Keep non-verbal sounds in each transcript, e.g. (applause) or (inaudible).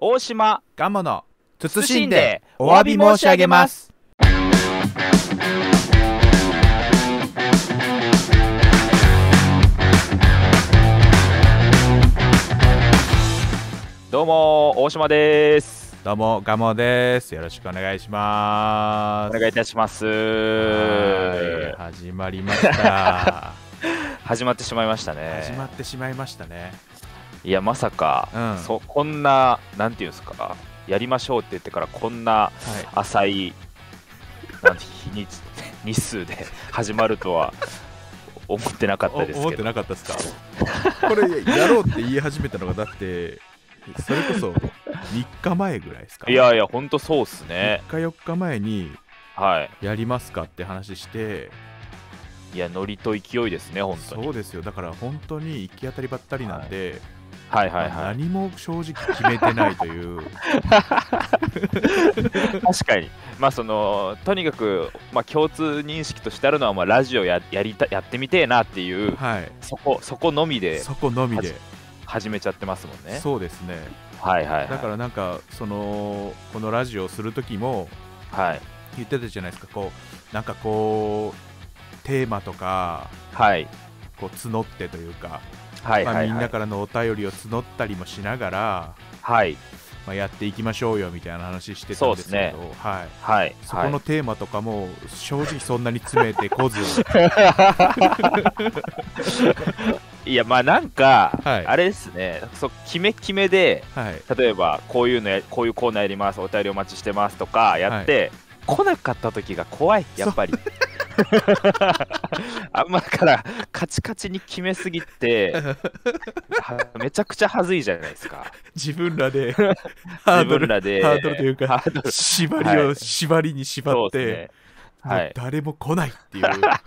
大島ガモの謹んでお詫び申し上げますどうも大島ですどうもガモですよろしくお願いしますお願いいたします始まりました (laughs) 始まってしまいましたね始まってしまいましたねいやまさか、うん、そこんななんていうんですかやりましょうって言ってからこんな浅い、はいなんて日日数で始まるとは思ってなかったですけど思ってなかったですかこれやろうって言い始めたのがだってそれこそ3日前ぐらいですか、ね、いやいや本当そうっすね3日4日前にやりますかって話して、はい、いやノリと勢いですね本当にそうですよだから本当に行き当たりばったりなんで、はいはいはいはい、何も正直決めてないという (laughs) 確かに、まあ、そのとにかく、まあ、共通認識としてあるのは、まあ、ラジオややりたやってみてえなっていう、はい、そこそこのみでそこのみで始めちゃってますもんねそうですね、はいはい、はい、だからなんかそのこのラジオをする時も、はい、言ってたじゃないですかこうなんかこうテーマとか、はい、こう募ってというかはいはいはい、まあ、みんなからのお便りを募ったりもしながら、はいまあ、やっていきましょうよみたいな話してたんですけど、ね、はい、はい、そこのテーマとかも正直そんなに詰めてこず (laughs) いやまあなんか、はい、あれですねそ決め決めで、はい、例えばこういうのこういうコーナーやりますお便りお待ちしてますとかやって、来なかった時が怖いやっぱり (laughs) あんまからカチカチに決めすぎて (laughs) めちゃくちゃはずいじゃないですか自分らで (laughs) ハードルでハードルというか縛りを縛りに縛って、はい誰も来ないっていう、だか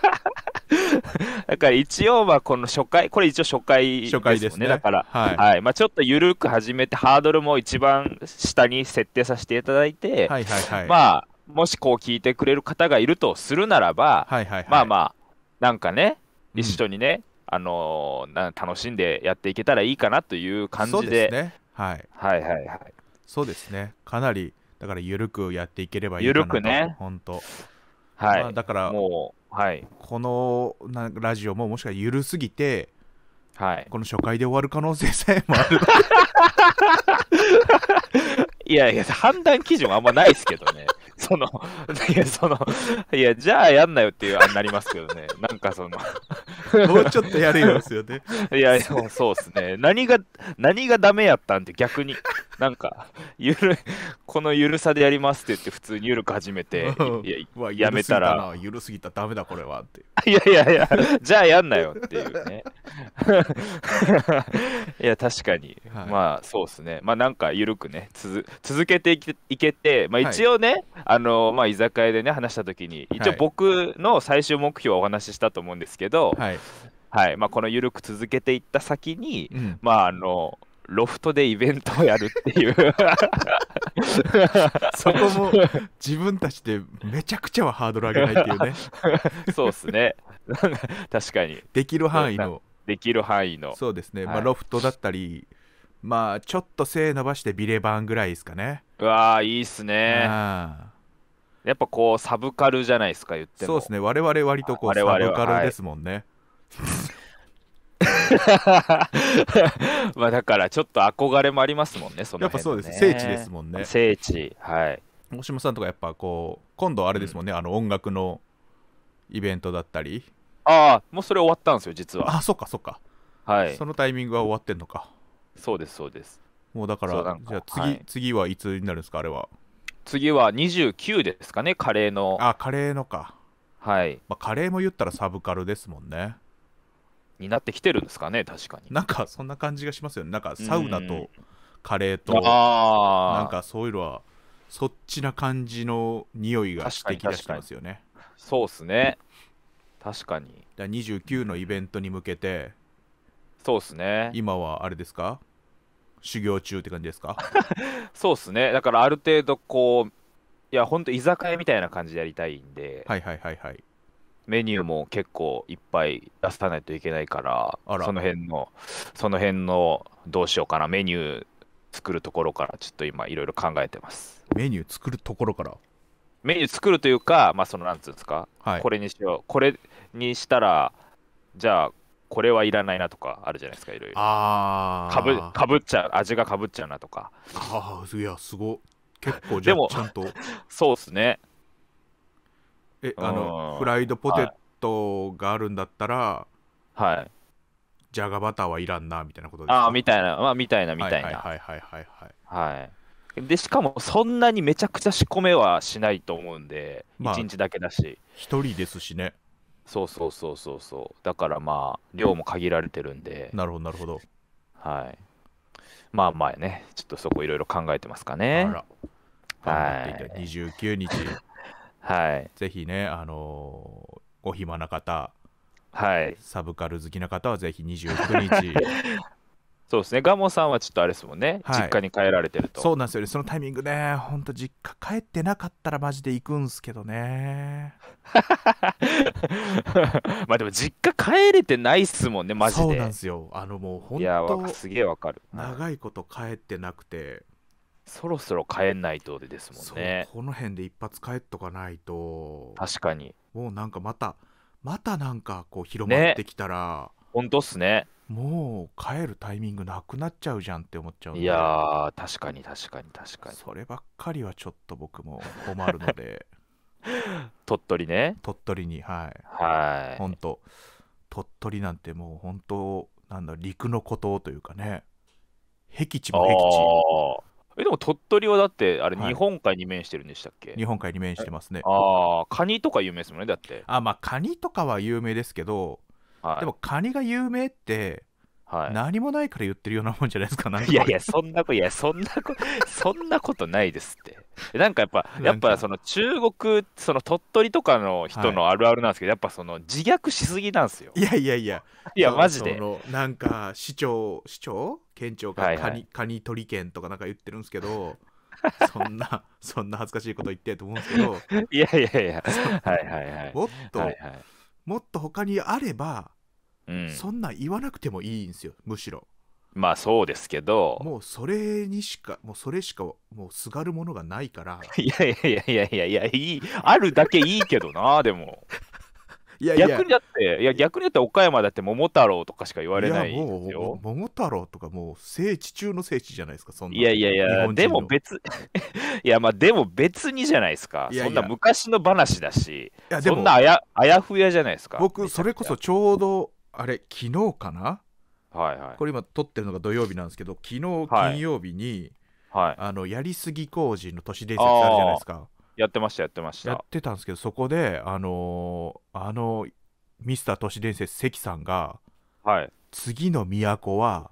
ら一応はこの初回これ一応初回ですね初回ですねだから、はい、はい、まあ、ちょっと緩く始めてハードルも一番下に設定させていただいて、はいはいはい、まあもしこう聞いてくれる方がいるとするならば、はいはいはい、まあまあ、なんかね、一緒にね、うん、あのー、楽しんでやっていけたらいいかなという感じで。そうですね。はい。はいはいはい。そうですね。かなり、だから緩くやっていければいいかなと。緩くね。本当。はい。まあ、だから、もう、はい。このなラジオももしかしたら緩すぎて、はい、この初回で終わる可能性さえもある (laughs) いやいや判断基準はあんまないですけどねその、いや、その、いや、じゃあやんなよっていうあんなりますけどね。(laughs) なんかそのもうちょっとやるよですよね。(laughs) いや、そうですね。何が、何がダメやったんって逆に、なんか、ゆる、このゆるさでやりますって言って普通にゆるく始めて、いや、やめたら。ゆるすぎた、ダメだこれはって。いやいやいや、じゃあやんなよっていうね。(laughs) いや、確かに。はい、まあ、そうですね。まあ、なんかゆるくね、つづ続けていけて、まあ一応ね、はいあのまあ、居酒屋でね話した時に一応僕の最終目標をお話ししたと思うんですけど、はいはいまあ、この緩く続けていった先に、うん、まああのロフトでイベントをやるっていう (laughs) そこも自分たちでめちゃくちゃはハードル上げないっていうね (laughs) そうっすね (laughs) 確かにできる範囲のできる範囲のそうですね、まあロフトだったりまあちょっと背伸ばしてビレバンぐらいですかねわあいいっすねあやっぱこうサブカルじゃないですか言ってもそうですね我々割とこうサブカルですもんね、(laughs) まあだからちょっと憧れもありますもんねその、ね、やっぱそうです聖地ですもんね聖地はい大島さんとかやっぱこう今度あれですもんね、うん、あの音楽のイベントだったりああもうそれ終わったんですよ実はあそっかそっかはいそのタイミングは終わってんのかそうですそうですもうだからじゃあ次、はい、次はいつになるんですかあれは次は29ですかね、カレーの。あ、カレーのか。はい。まあ、カレーも言ったらサブカルですもんね。になってきてるんですかね、確かに。なんかそんな感じがしますよね。なんかサウナとカレーと、うなんかそういうのは、そっちな感じの匂いがしてきだしてますよね。そうっすね。確かに。だ29のイベントに向けて、そうっすね。今はあれですか修行中って感じですか (laughs) そうっすねだからある程度こういやほんと居酒屋みたいな感じでやりたいんではいはいはいはいメニューも結構いっぱい出さないといけないからその辺のその辺のどうしようかなメニュー作るところからちょっと今いろいろ考えてますメニュー作るところからメニュー作るというかまあそのなんつうんですか、はい、これにしようこれにしたらじゃあこれはいらないなとかあるじゃないですかいろいろああかぶかぶっちゃう味がかぶっちゃうなとかああいやすご結構じゃちゃんと (laughs) そうっすねえあのフライドポテトがあるんだったらはいじゃがバターはいらんなみたいなことですかああみたいなまあみたいなみたいなはいはいはいはいはい、はいでしかもそんなにめちゃくちゃ仕込めはしないと思うんで、まあ、1日だけだし1人ですしねそうそうそうそうそうだからまあ量も限られてるんでなるほどなるほどはいまあまあねちょっとそこいろいろ考えてますかねあらはい、29日はいぜひねあのー、お暇な方はいサブカル好きな方はぜひ29日 (laughs) そうですね、ガモさんはちょっとあれですもんね、はい、実家に帰られてると。そうなんですよね、そのタイミングね、本当、実家帰ってなかったら、マジで行くんすけどね。(laughs) まあでも、実家帰れてないっすもんね、マジで。そうなんですよ、あのもう、本当、いや、すげえわかる。長いこと帰ってなくて、そろそろ帰んないとでですもんね。この辺で一発帰っとかないと、確かに。もうなんかまた、またなんかこう、広まってきたら、ね、本当っすね。もう帰るタイミングなくなっちゃうじゃんって思っちゃういやー、確かに確かに確かに。そればっかりはちょっと僕も困るので (laughs) 鳥取ね。鳥取に、はい。はい。本当鳥取なんてもう本当なんだ陸の孤島というかね僻地も僻地えでも鳥取はだってあれ日本海に面してるんでしたっけ、日本海に面してますねああカニとか有名ですもんねだってあまあカニとかは有名ですけどはい、でもカニが有名って、はい、何もないから言ってるようなもんじゃないですか、なかいやいや、そんなこと、いや、そんなこと、(laughs) そんなことないですって。なんかやっぱ、やっぱその中国、その鳥取とかの人のあるあるなんですけど、はい、やっぱその自虐しすぎなんですよ。いやいやいや、いや、マジで。なんか、市長、市長県庁がカニはいはい、カニ鳥県とかなんか言ってるんですけど。(laughs) そんな、そんな恥ずかしいこと言ってと思うんですけど、いやいやいや、はいはいはい。もっと、はいはい、もっと他にあれば、うん、そんな言わなくてもいいんですよむしろまあそうですけどもうそれにしかもうそれしかもうすがるものがないから (laughs) いやいやいやいやいやいいあるだけいいけどなでもいや逆にだっていや逆にだって岡山だって桃太郎とかしか言われないんで桃太郎とかもう聖地中の聖地じゃないですかそんないやいやいやでも別 (laughs) いやまあでも別にじゃないですかそんな昔の話だしいやそんなあやあやふやじゃないですか僕それこそちょうどあれ昨日かなはいはい、これ今撮ってるのが土曜日なんですけど昨日金曜日に、はい、はい、あのやりすぎ工事の都市伝説あるじゃないですかやってましたやってましたやってたんですけどそこであのー、あのミスター都市伝説関さんが、はい、次の都は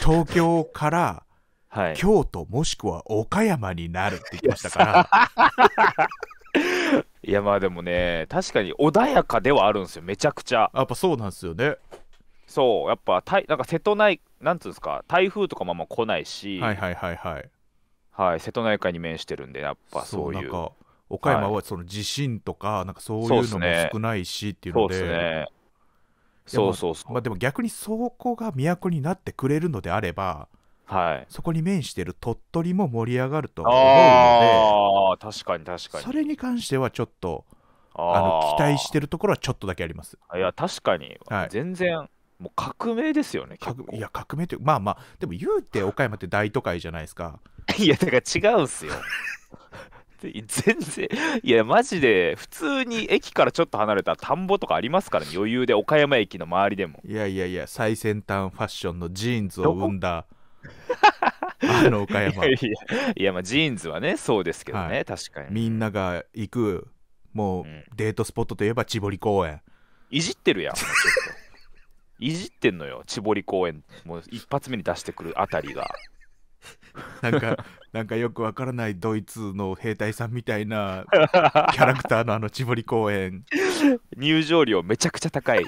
東京から、(laughs) はい、京都もしくは岡山になるって言ってましたから (laughs) いやまあでもね確かに穏やかではあるんですよめちゃくちゃやっぱそうなんですよねそうやっぱたいなんか瀬戸内なんつうんですか台風とかもあんま来ないしはいはいはいはいはい、瀬戸内海に面してるんで、やっぱそういう。そう岡山はその地震とか、はい、なんかそういうのも少ないしっていうので。そうですね。そうそうそう。まあ、でも逆にそこが都になってくれるのであれば、はい、そこに面してる鳥取も盛り上がると思うので、確かに確かに。それに関してはちょっとあの期待してるところはちょっとだけあります。いや確かに、はい、全然もう革命ですよね。いや革命というまあまあでも言うて岡山って大都会じゃないですか。いや、だから違うんすよ。全然、いや、マジで、普通に駅からちょっと離れた田んぼとかありますからね、余裕で岡山駅の周りでも。いやいやいや、最先端ファッションのジーンズを生んだ、(laughs) あの岡山。いやいや、いやまあ、ジーンズはね、そうですけどね、はい、確かに。みんなが行く、もう、デートスポットといえば、千堀公園。いじってるやん、ちょっと。いじってんのよ、千堀公園。もう一発目に出してくるあたりが。なんか、なんかよくわからないドイツの兵隊さんみたいな (laughs) キャラクターのあの千堀公園。入場料めちゃくちゃ高い。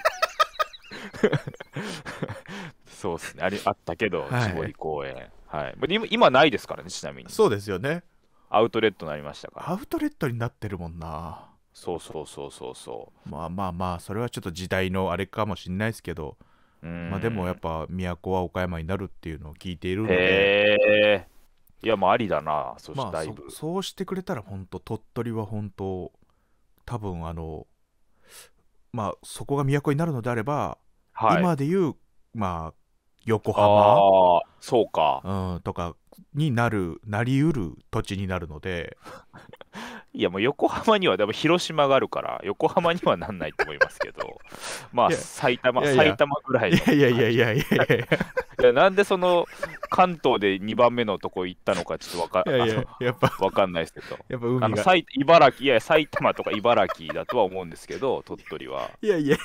そうですね。あれあったけど、はい、千堀公園。はい。今今ないですからね、ちなみに。そうですよね。アウトレットになりましたから。アウトレットになってるもんな。そうそうそうそうそう。まあまあまあ、それはちょっと時代のあれかもしれないですけど。まあ、でもやっぱ都は岡山になるっていうのを聞いているのでいやまあありだなそしだいぶ、まあ、そそうしてくれたら本当鳥取は本当多分あのまあそこが都になるのであれば、はい、今でいうまあ横浜そうか、うん、とかになるなりうる土地になるので (laughs) いやもう横浜にはでも広島があるから横浜にはなんないと思いますけど (laughs) まあ埼玉埼玉ぐらいいやいやいやいやいやいやなんでその関東で2番目のとこ行ったのかちょっとわかいやいややっぱかんないですけどやっぱ海が茨城いや埼玉とか茨城だとは思うんですけど鳥取はいやいや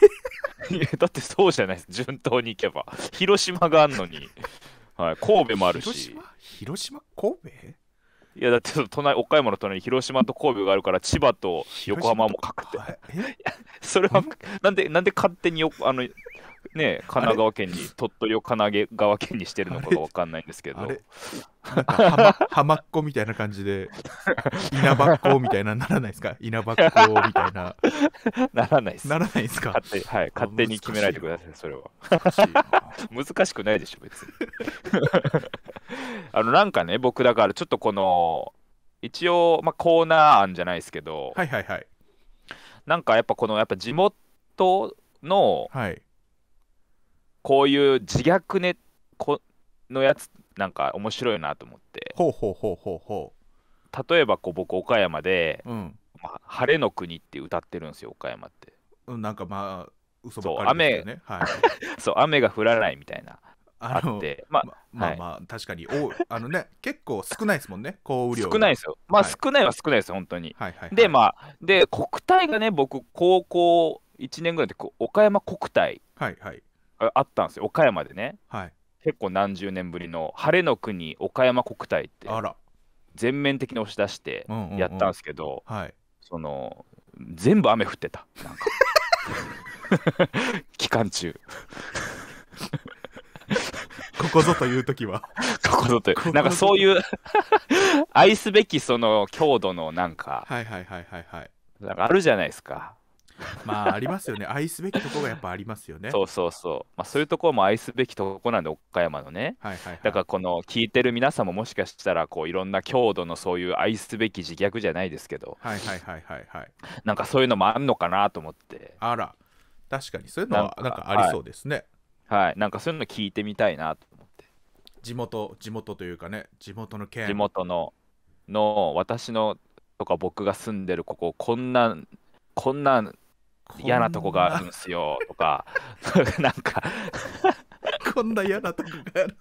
いや (laughs) だってそうじゃないです順当に行けば広島があるのに、はい、神戸もあるし広島神戸いやだって隣岡山の隣に広島と神戸があるから千葉と横浜も書くって (laughs) それはなんでなんで勝手によあのね神奈川県に鳥取を神奈川県にしてるのかが分かんないんですけど (laughs) 浜っ子みたいな感じで稲葉っ子みたいなならないですか稲葉っ子みたいな (laughs) ならないですならないですか勝手,、はい、勝手に決めないでくださいそれは難しくないでしょ別に (laughs) あのなんかね僕だからちょっとこの一応、まあ、コーナー案じゃないですけど、はいはいはいなんかやっぱこのやっぱ地元のはいこういう自虐ねこのやつなんか面白いなと思ってほうほうほうほうほ例えばこう僕岡山でうん「まあ晴れの国」って歌ってるんですよ岡山ってうんなんかまあ嘘ばっかりですよねはい (laughs) そう雨が降らないみたいなあってまあまあ、まあ確かにおあのね結構少ないですもんね降雨量少ないですよまあ、少ないは少ないです本当に、でまあで国体がね僕高校1年ぐらいで岡山国体はいはいあったんですよ岡山でね、はい、結構何十年ぶりの晴れの国岡山国体って全面的に押し出してやったんですけど、はい、その全部雨降ってたなんか (laughs) 期間中 (laughs) ここぞという時は。ここぞという。なんかそういう (laughs) 愛すべきその強度のなんか。はいはいはいはいはい。なんかあるじゃないですか。まあありますよね。愛すべきとこがやっぱありますよね。そうそうそう。まあそういうところも愛すべきとこなんで、岡山のね。はいはい、はい、だからこの聞いてる皆さんももしかしたら、こういろんな強度のそういう愛すべき自虐じゃないですけど。はいはいはいはいはい。なんかそういうのもあんのかなと思って。あら、確かにそういうのはなんかありそうですね。はいはい、なんかそういうの聞いてみたいなと思って地元地元というかね地元の県地元のの私のとか僕が住んでるこここんなこんな嫌なとこがあるんすよとか (laughs) なんかこんな嫌なとこがある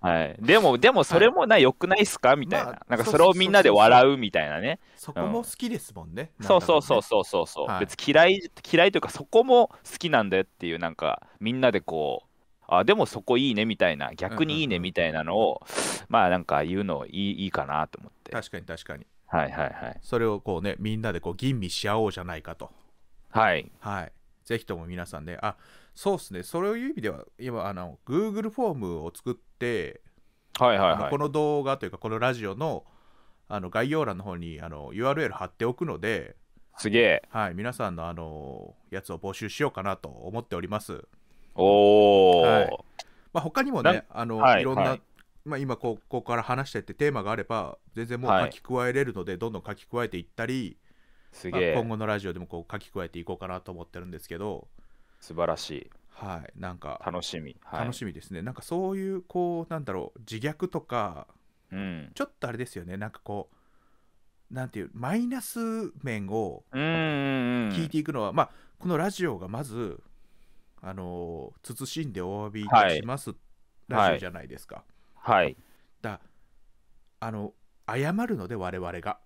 はい、でもでもそれもな、はい、よくないっすかみたいなまあ、なんかそれをみんなで笑うみたいなねそこも好きですもんねん、そうそうそうそうそうそう、はい、別嫌い嫌いというかそこも好きなんだよっていうなんかみんなでこうあでもそこいいねみたいな逆にいいねみたいなのを、まあなんか言うのいいいいかなと思って確かに確かにはいはいはいそれをこうねみんなでこう吟味し合おうじゃないかとはいはいぜひとも皆さんねあそうっすねそういう意味では今あの Google フォームを作ってはいはいはいこの動画というかこのラジオのあの概要欄の方にあの URL 貼っておくのですげえ、はい、皆さんのあのやつを募集しようかなと思っておりますおお、はいまあ、他にもねあの、はい、いろんな、はい、まあ、今ここから話してってテーマがあれば全然もう書き加えれるので、どんどん書き加えていったり、すげまあ、今後のラジオでもこう書き加えていこうかなと思ってるんですけど素晴らしいはいなんか楽しみ、はい、楽しみですねなんかそういうこうなんだろう自虐とか、うん、ちょっとあれですよねなんかこうなんていうマイナス面を聞いていくのは、まあこのラジオがまずあの慎んでお詫びいたします、ラジオじゃないですか。はい。だあの謝るので我々が。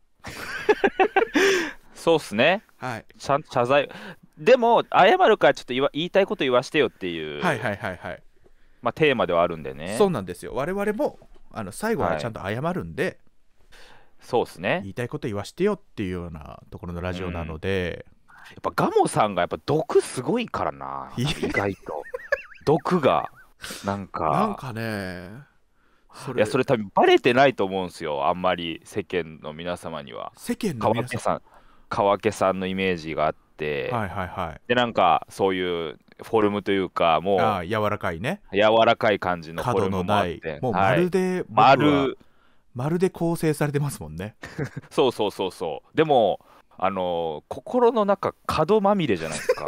(laughs) そうっすね。はい。ちゃんと謝罪。でも謝るからちょっと言わ言いたいこと言わしてよっていう。はいはいはいはい。まあテーマではあるんでね。そうなんですよ。我々もあの最後はちゃんと謝るんで。はいそうっすね言いたいこと言わしてよっていうようなところのラジオなので、うっぱガモさんがやっぱ毒すごいからな、意外と。毒が、なんか。なんかね。それいやそれ多分バレてないと思うんですよあんまり世間の皆様には世間の皆様さん川家さんのイメージがあって、はいはいはい、でなんかそういうフォルムというかもうあ柔らかいね柔らかい感じのフォルムもあってもうまるで、はい、まるまるで構成されてますもんね (laughs) そうそうそうそうでもあの心の中角まみれじゃないですか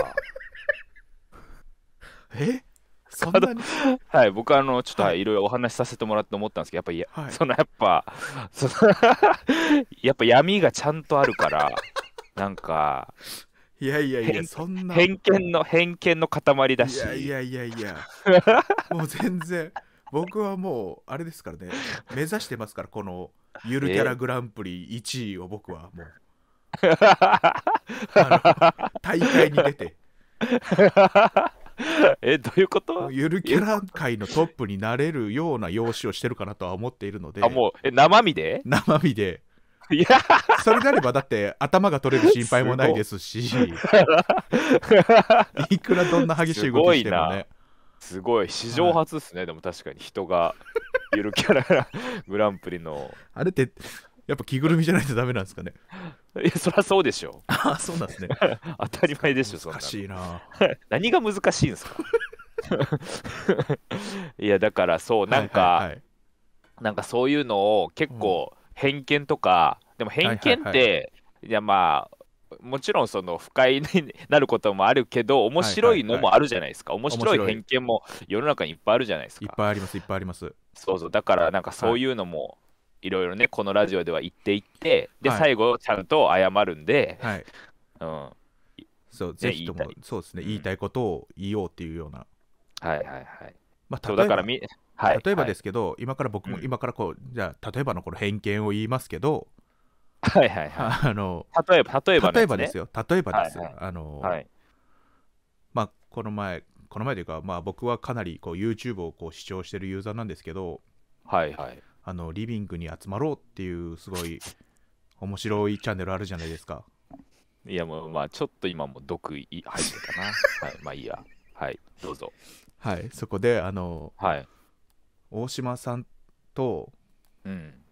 (laughs) えそんなにはい僕あのちょっと、い、ろいろお話しさせてもらって思ったんですけどやっぱり、はい、そのやっぱその (laughs) やっぱ闇がちゃんとあるからなんかいやいやいや、そんな。偏見の、偏見の塊だし。いやいやいやいや。(laughs) もう全然。僕はもう、あれですからね。目指してますから、このゆるキャラグランプリ1位を僕はもう。大会に出て。(laughs) えどういうことゆるキャラ界のトップになれるような容姿をしてるかなとは思っているのであもうえ生身で生身でいやそれであればだって頭が取れる心配もないですし (laughs) いくらどんな激しい動きしてもねすごい史上初ですね、はい、でも確かに人がゆるキャラグランプリのあれってやっぱ着ぐるみじゃないとダメなんですかね。(laughs) いや、そりゃそうでしょ。う。あ、そうなんですね。(laughs) 当たり前でしょ、そ難の。しいな。(laughs) 何が難しいんですかいや、だからそう、なんか、はいはいはいなんかそういうのを結構偏見とか、でも偏見って、はいいはいやまあもちろんその不快になることもあるけど面白いのもあるじゃないですか、面白い偏見も世の中にいっぱいあるじゃないですかいっぱいあります、いっぱいあります。そうそうだからなんかそういうのもいろいろねこのラジオでは言っていってで、はい最後ちゃんと謝るんで、はいうん、そうぜひともそうですね言いたいことを言おうっていうような、はいはいはいまあ、そう例えば例えばですけど、今から僕も、うん今からこうじゃ例えばのこの偏見を言いますけど、はいはいはい (laughs) あの例えば例えばの例えばですよ例えばですよ、はいあの、はいまあこの前この前というかまあ僕はかなりこう YouTube をこう視聴してるユーザーなんですけどはいはいあのリビングに集まろうっていうすごい面白いチャンネルあるじゃないですかいやもうまあちょっと今も毒入ってたな (laughs) はいまあいいやはいどうぞはいそこであの、はい、大島さんと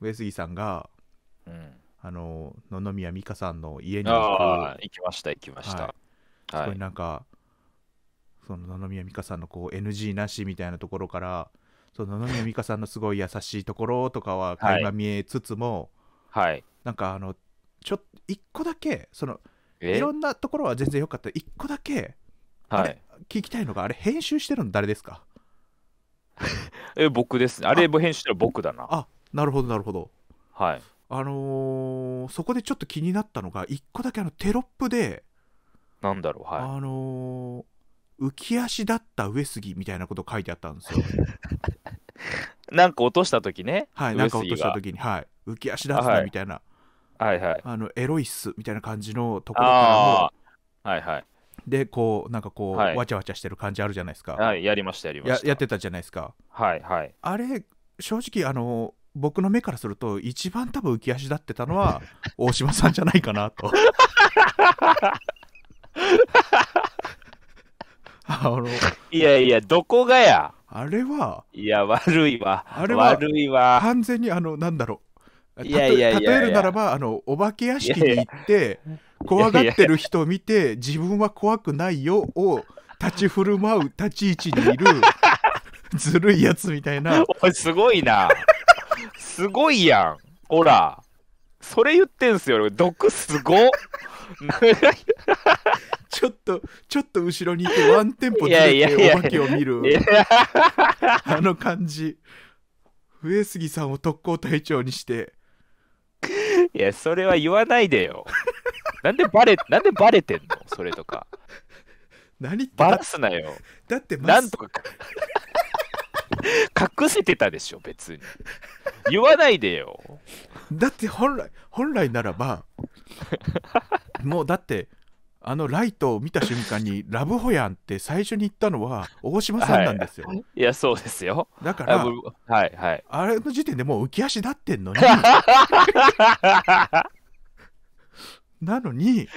上杉さんが、うん、あの野々宮美香さんの家に行きました行きました、はい、はい、そこになんか、その野々宮美香さんのこう NG なしみたいなところからその野宮美香さんのすごい優しいところとかは垣間見えつつも、はい、なんかあのちょっと一個だけそのいろんなところは全然良かった一個だけ、はい、聞きたいのがあれ編集してるの誰ですか (laughs) え僕ですあれ編集してる僕だなあなるほどなるほどはいあのー、そこでちょっと気になったのが一個だけあのテロップでなんだろうはいあのー浮き足だった上杉みたいなこと書いてあったんですよ。(laughs) なんか落とした時ねはいなんか落とした時にはい浮き足立つなみたいな、はい、はいはいあのエロいっすみたいな感じのところからもはいはいでこうなんかこう、はい、わちゃわちゃしてる感じあるじゃないですかはいやりましたやりましたやってたじゃないですかはいはいあれ正直あの僕の目からすると一番多分浮き足立ってたのは (laughs) 大島さんじゃないかなと (laughs) あのいやいやどこがやあれは、いや、悪いわ。あれは、悪いわ。完全に、あの、なんだろう。いやいやいや例えるならば、あの、お化け屋敷に行って、怖がってる人を見て、自分は怖くないよを立ち振る舞う立ち位置にいる、(laughs) ずるいやつみたいな。おい、すごいな。すごいやん。ほら。それ言ってんすよ。毒すご。(laughs) ちょっと、ちょっと後ろにいてワンテンポずれてお化けを見る。あの感じ。上杉さんを特攻隊長にして。いや、それは言わないでよ。なんでバレ、なんでバレてんのそれとか。何バラすなよ。だって、なんとか。隠せてたでしょ、別に。言わないでよ。だって本来、本来ならば、もうだって、あのライトを見た瞬間に (laughs) ラブホヤンって最初に言ったのは大島さんなんですよ。はい、いやそうですよ。だから、はいはい、あれの時点でもう浮き足立ってんのに (laughs) なのに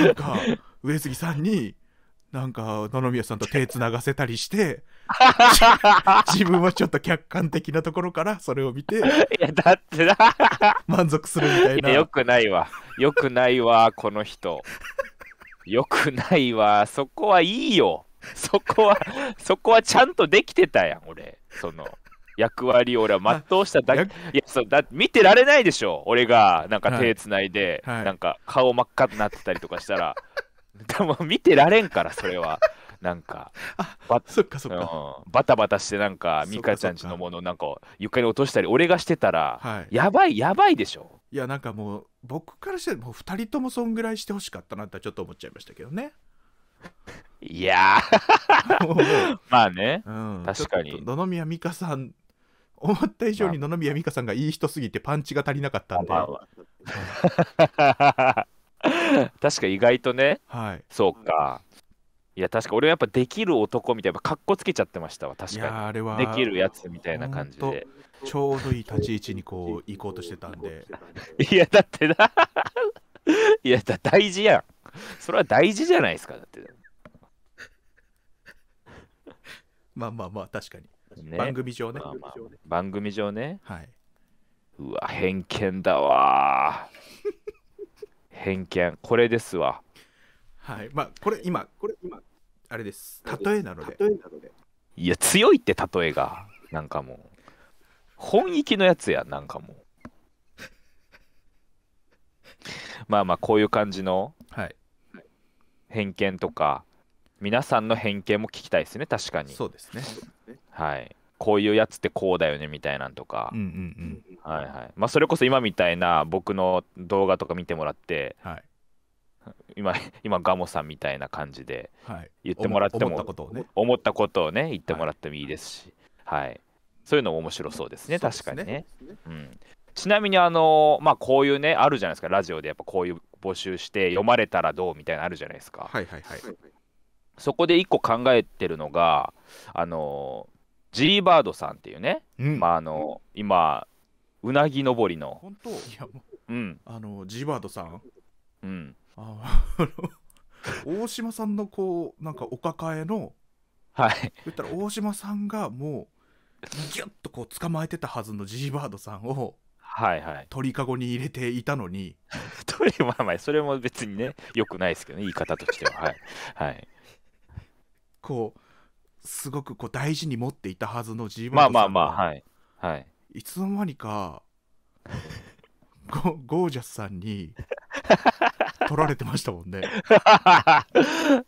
なんか上杉さんになんか野々宮さんと手つながせたりして (laughs) 自分はちょっと客観的なところからそれを見ていやだってな満足するみたいなよくないわよくないわこの人よくないわそこはいいよそこはそこはちゃんとできてたやん俺その役割を俺は全うしただけいやそうだ見てられないでしょ俺がなんか手つないで、はいはい、なんか顔真っ赤になってたりとかしたら。で (laughs) も見てられんから、それは。(laughs) なんか、あそっかそっか、うん、バタバタしてなんか、ミカちゃんちのものなんか床に落としたり、俺がしてたら、はい、やばい、やばいでしょ。いや、なんかもう、僕からしてもう2人ともそんぐらいしてほしかったなってちょっと思っちゃいましたけどね。いや (laughs) まあね、うん、確かに。野々宮美香さん、思った以上に野々宮美香さんがいい人すぎてパンチが足りなかったんで。まあまあ (laughs) 確か意外とね、はい、そうか。いや確か俺はやっぱできる男みたいなカッコつけちゃってましたわ確かにできるやつみたいな感じでちょうどいい立ち位置にこう (laughs) 行こうとしてたんでいやだってな (laughs) いやだ大事やんそれは大事じゃないですかだってまあまあまあ確かに、ね、番組上ね、まあまあ、番組上ね、はい、うわ偏見だわ偏見これですわはいまあこれ今これ今あれです例えなのでいや強いって例えがなんかもう本域のやつやなんかもう (laughs) まあまあこういう感じの偏見とか、皆さんの偏見も聞きたいですね確かにそうですねはいこういうやつってこうだよねみたいなんとか、はいはいまあ、それこそ今みたいな僕の動画とか見てもらって、はい、今今ガモさんみたいな感じで言ってもらっても、はい、思ったことをね思ったことをね言ってもらってもいいですし、はい、はい、そういうのも面白そうですね、確かにね、うん、ちなみにあのまあこういうねあるじゃないですかラジオでやっぱこういう募集して読まれたらどうみたいなのあるじゃないですかはいはいはいそこで一個考えてるのがあのジーバードさんっていうね、うん、まああの今うなぎ登りの本当いやもう、うん、あのジーバードさんうんあの (laughs) 大島さんのこうなんかお抱えのはい言ったら大島さんがもうギュッとこう捕まえてたはずのジーバードさんをはいはい、鳥かごに入れていたのに (laughs) 鳥まあまあそれも別にねよくないですけどね言い方としてははい、はい、こうすごくこう大事に持っていたはずの自分まあまあまあはいはいいつの間にかゴゴージャスさんに取られてましたもんね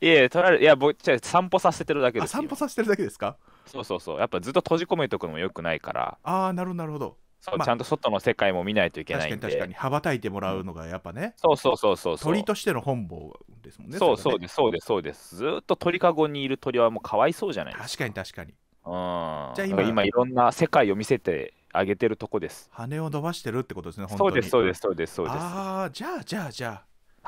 いや取られいや僕じゃ散歩させてるだけです散歩させてるだけですかそうそうそうやっぱずっと閉じ込めとくのもよくないからああなるほどなるほどそうまあちゃんと外の世界も見ないといけなかいんで確かに羽ばたいてもらうのがやっぱね、そうそうそうそうそう鳥としての本望ですもんねそうそうですそうですそうですずっと鳥かごにいる鳥はもうかわいそうじゃないです確かに確かにじゃあ今今いろんな世界を見せてあげてるとこです羽を伸ばしてるってことですね本当そうですそうですそうですそうですああじゃあじゃあじゃあ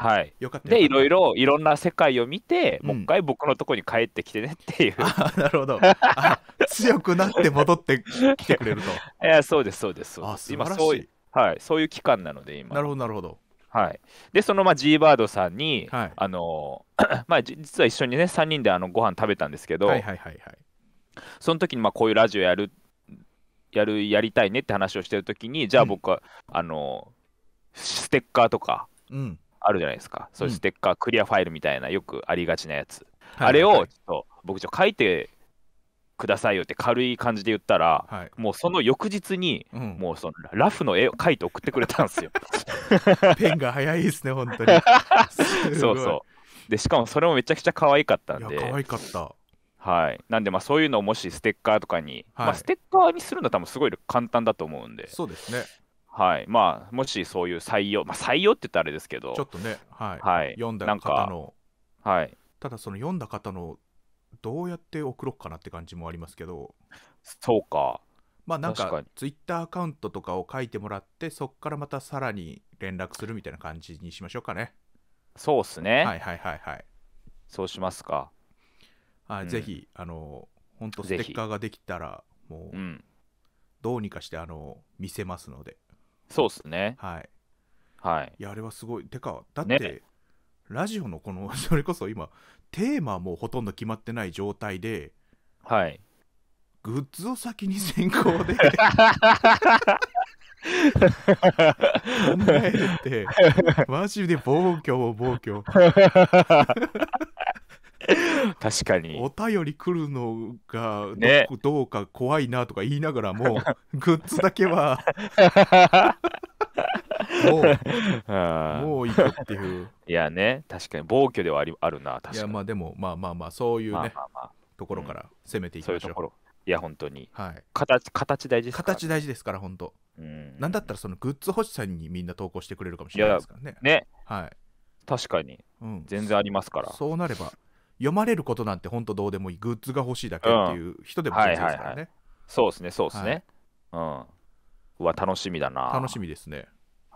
はいよかったでいろいろいろんな世界を見て、うんもう一回僕のとこに帰ってきてねっていうあなるほど (laughs) 強くなって戻ってきてくれると。え (laughs) ー、そうです、そうです、そうです。今そうはい、そういう期間なので、今。なるほど、なるほど。はい、でそのまあ G バードさんに、はい、あの (clears throat) まあ、実は一緒にね3人であのご飯食べたんですけど、はいはいはいはい、その時にまあこういうラジオやるやるやりたいねって話をしてる時にじゃあ僕は、うん、あのステッカーとかうんあるじゃないですか、うん、そういうステッカー、クリアファイルみたいなよくありがちなやつ、はいはいあれをちょっと僕ちょ書いてくださいよって軽い感じで言ったら、はい、もうその翌日に、うん、もうそのラフの絵を描いて送ってくれたんですよ。ペンが早いですね、本当に。(laughs) そうそう。で、しかもそれもめちゃくちゃ可愛かったんで。可愛かった。はい、なんでまあそういうのをもしステッカーとかに、はい、まあ、ステッカーにするのは多分すごい簡単だと思うんでそうですねはいまあもしそういう採用まあ採用って言ったらあれですけどちょっとねはい、はい、読んだ方のはいただその読んだ方のどうやって送ろうかなって感じもありますけどそうかまあなんかツイッターアカウントとかを書いてもらってそこからまたさらに連絡するみたいな感じにしましょうかねそうっすねはいはいはいはいそうしますかうん、ぜひあの本当ステッカーができたらもう、うん、どうにかしてあの見せますのでそうっすねはいはいいやあれはすごいてかだって、ね、ラジオのこの (laughs) それこそ今テーマもほとんど決まってない状態で、はい、グッズを先に先行で考えるってマジで暴挙を暴挙確かにお便り来るのがど,、ね、どうか怖いなとか言いながらもグッズだけは (laughs) もう、(laughs) もういいよっていう。(laughs) いやね、確かに暴挙ではありあるな、確かに。いや、まあでも、まあまあまあ、そういうね、まあまあまあ、ところから攻めていきましょう。そういうところ。いや、本当に。はい、形形大事です形大事ですから、本当。うんなんだったら、そのグッズ欲しさにみんな投稿してくれるかもしれないですからね。ね。はい。確かに、うん。全然ありますから。そうなれば、読まれることなんて本当どうでもいい。グッズが欲しいだけっていう人でも全然ですからね。うんはいはいはい、そうですね、そうですね。はい、うん。うわ、楽しみだな。楽しみですね。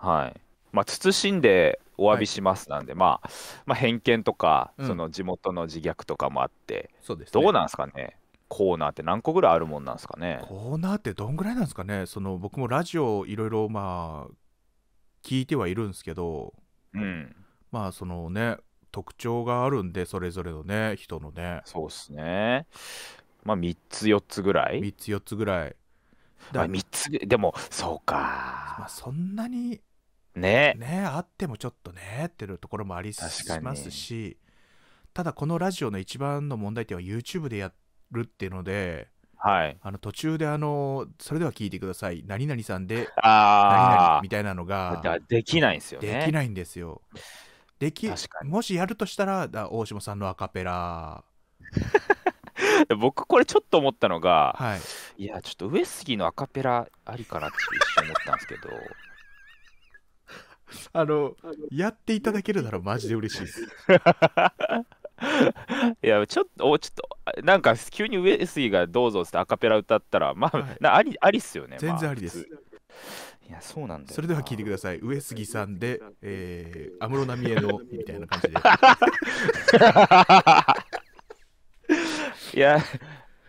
はい。まあ、慎んでお詫びしますなんで、まあ、まあ、偏見とか、うその地元の自虐とかもあって、そうですどうなんですかね、コーナーって何個ぐらいあるもんなんですかね。コーナーってどんぐらいなんですかね。その僕もラジオいろいろまあ聞いてはいるんですけど、うん、まあそのね、特徴があるんで、それぞれのね、人のね、そうっすね。まあ、3つ、4つぐらい。3つ4つぐらい。まあ、ら3つで、も、そうまあか。そんなにねねあってもちょっとねっていうところもありますしただこのラジオの一番の問題点は YouTube でやるっていうので、はい、あの途中であのそれでは聞いてください何々さんで何々みたいなのができないんですよ、ね、できないんですよできもしやるとしたら大島さんのアカペラ (laughs) 僕これちょっと思ったのが、はい、いやちょっと上杉のアカペラありかなって一瞬思ったんですけどあの、やっていただけるならマジで嬉しいです。(laughs) いや、ちょっと、おちょっと、なんか急に上杉がどうぞってアカペラ歌ったら、まあ、はい、なありありっすよね。全然ありです。まあ、いや、そうなんだそれでは聞いてください。上杉さんで、えー、安室奈美恵の、みたいな感じで。(laughs) いや、い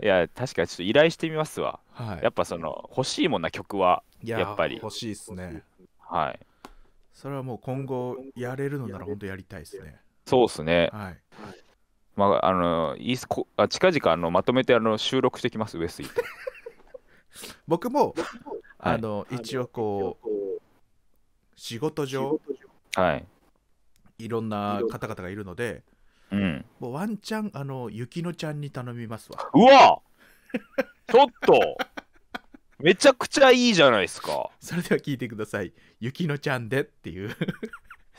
や、確かにちょっと依頼してみますわ。はい、やっぱその、欲しいもんな曲は、やっぱり。欲しいっすね。はい。それはもう今後やれるのなら本当やりたいですね。そうですね。はい。まあ、あの、いすこあ近々あのまとめてあの収録してきます、ウエスイート。(laughs) 僕も、あの、一応こう、仕事上、はい。いろんな方々がいるので、うん。もうワンチャン、あの、ゆきのちゃんに頼みますわ。うわちょっとめちゃくちゃいいじゃないですかそれでは聞いてください「雪乃ちゃんで」っていう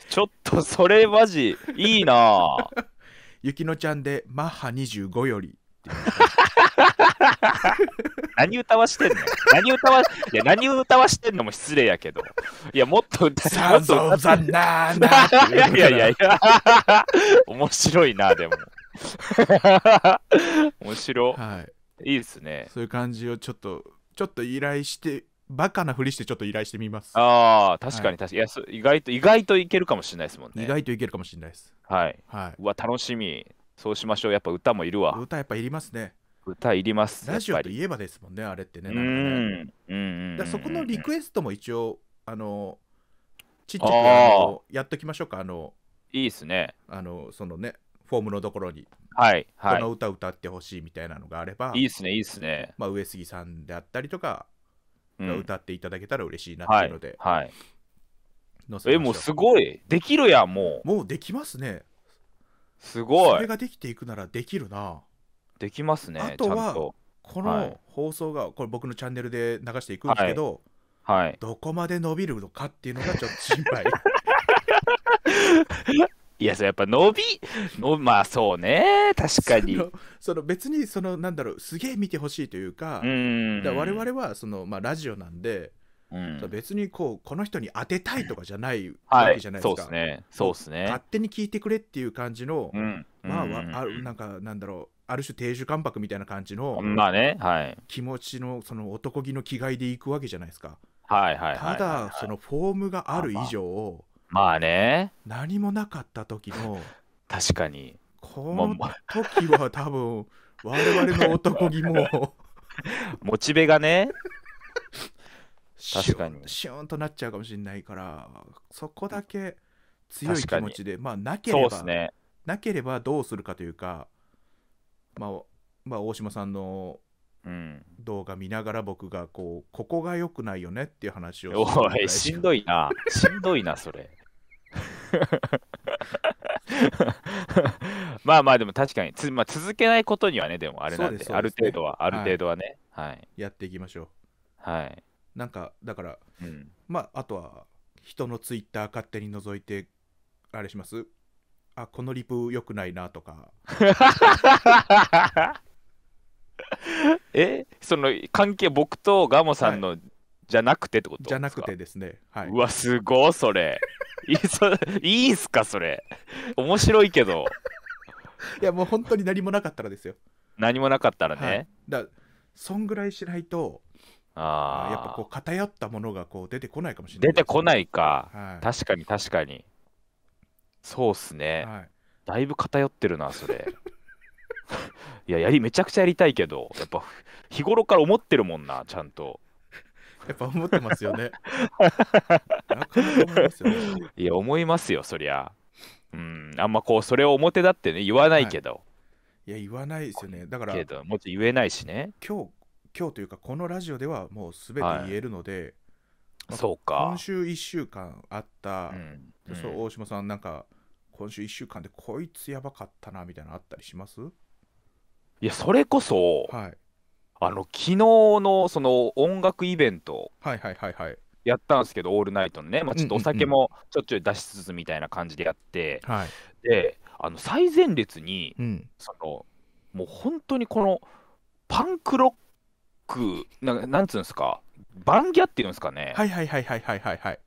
ちょっとそれマジいいな (laughs) 雪乃ちゃんでマッハ25より何歌わしてんの何歌わいや何歌わしてんのも失礼やけどいやもっと歌ってざんなーなーいやいやいやいや面白いなでも (laughs) 面白、はい、いいですねそういう感じをちょっとちょっと依頼してバカなふりしてちょっと依頼してみますああ確かに確かに、はい、意外と意外といけるかもしれないですもんね意外といけるかもしれないですはい、はい、うわ楽しみそうしましょうやっぱ歌もいるわ歌やっぱいりますね歌いりますラジオといえばですもんねあれってねうんううんん、だそこのリクエストも一応あのちっちゃくやっときましょうかあのいいっすねあのそのねフォームのところに、はいはい、この歌歌ってほしいみたいなのがあれば、いいですね、いいですね。まあ、上杉さんであったりとか、歌っていただけたら嬉しいなっていうので、はい、はい、え、もうすごい、できるやん、もう。もうできますね。すごい。それができていくならできるな。できますね、あとは、とこの放送が、これ僕のチャンネルで流していくんですけど、はい、はい、どこまで伸びるのかっていうのがちょっと心配。(laughs) いや、それやっぱ伸び、まあそうね、確かに。そのその別に、そのなんだろう、すげえ見てほしいというか、うだか我々はその、まあ、ラジオなんで、うん、別にこうこの人に当てたいとかじゃないわけじゃないですか。はい、そうですねそうですね勝手に聞いてくれっていう感じの、うん、まあ、わあなんかなんだろうある種定住関白みたいな感じの、まあねはい、気持ちのその男気の気概でいくわけじゃないですか。はいはい、はい、ただそのフォームがある以上、まあね。何もなかった時の、(laughs) 確かに。この時は多分、我々の男気も (laughs) モチベがね、確かに。シュンとなっちゃうかもしれないから、そこだけ強い気持ちで、まあなければ、ね、なければどうするかというか、まあ、まあ、大島さんの動画見ながら僕がこうここが良くないよねっていう話をおいしんどいなしんどいなそれ (laughs) まあまあでも確かにつ、まあ、続けないことにはねでもあれなんで、ある程度はある程度はね、はい、はい、やっていきましょうはいなんかだから、うん、まああとは人のツイッター勝手に覗いてあれしますあこのリプ良くないなとか (laughs) えその関係僕とガモさんの、はい、じゃなくてってことじゃなくてですね、はい、うわすごいそれいいっすかそれ面白いけどいやもう本当に何もなかったらですよ何もなかったらね、はい、だそんぐらいしないとあやっぱこう偏ったものがこう出てこないかもしれない、ね、出てこないか、はい、確かに確かにそうっすね、はい、だいぶ偏ってるなそれいや、やり、めちゃくちゃやりたいけど、やっぱ、日頃から思ってるもんな、ちゃんと。やっぱ思ってますよね。(laughs) いや、思いますよ、そりゃ。うん、あんまこう、それを表だってね、言わないけど。はい、いや、言わないですよね。だから、けどもっと言えないしね。今日、今日というか、このラジオではもうすべて言えるので、そうか。今週1週間あった、うんうん、そう大島さん、なんか、今週1週間でこいつやばかったなみたいなのあったりしますいや、それこそ、はい、あの昨日のその音楽イベント、はいはいはいはい、やったんですけど、オールナイトのね、まあ、ちょっとお酒もちょっちょい出しつつみたいな感じでやって、はい、であの最前列に、うん、そのもう本当にこのパンクロック、ななんつうんですか、バンギャっていうんですかね、はいはいはいはいはいはい、はい、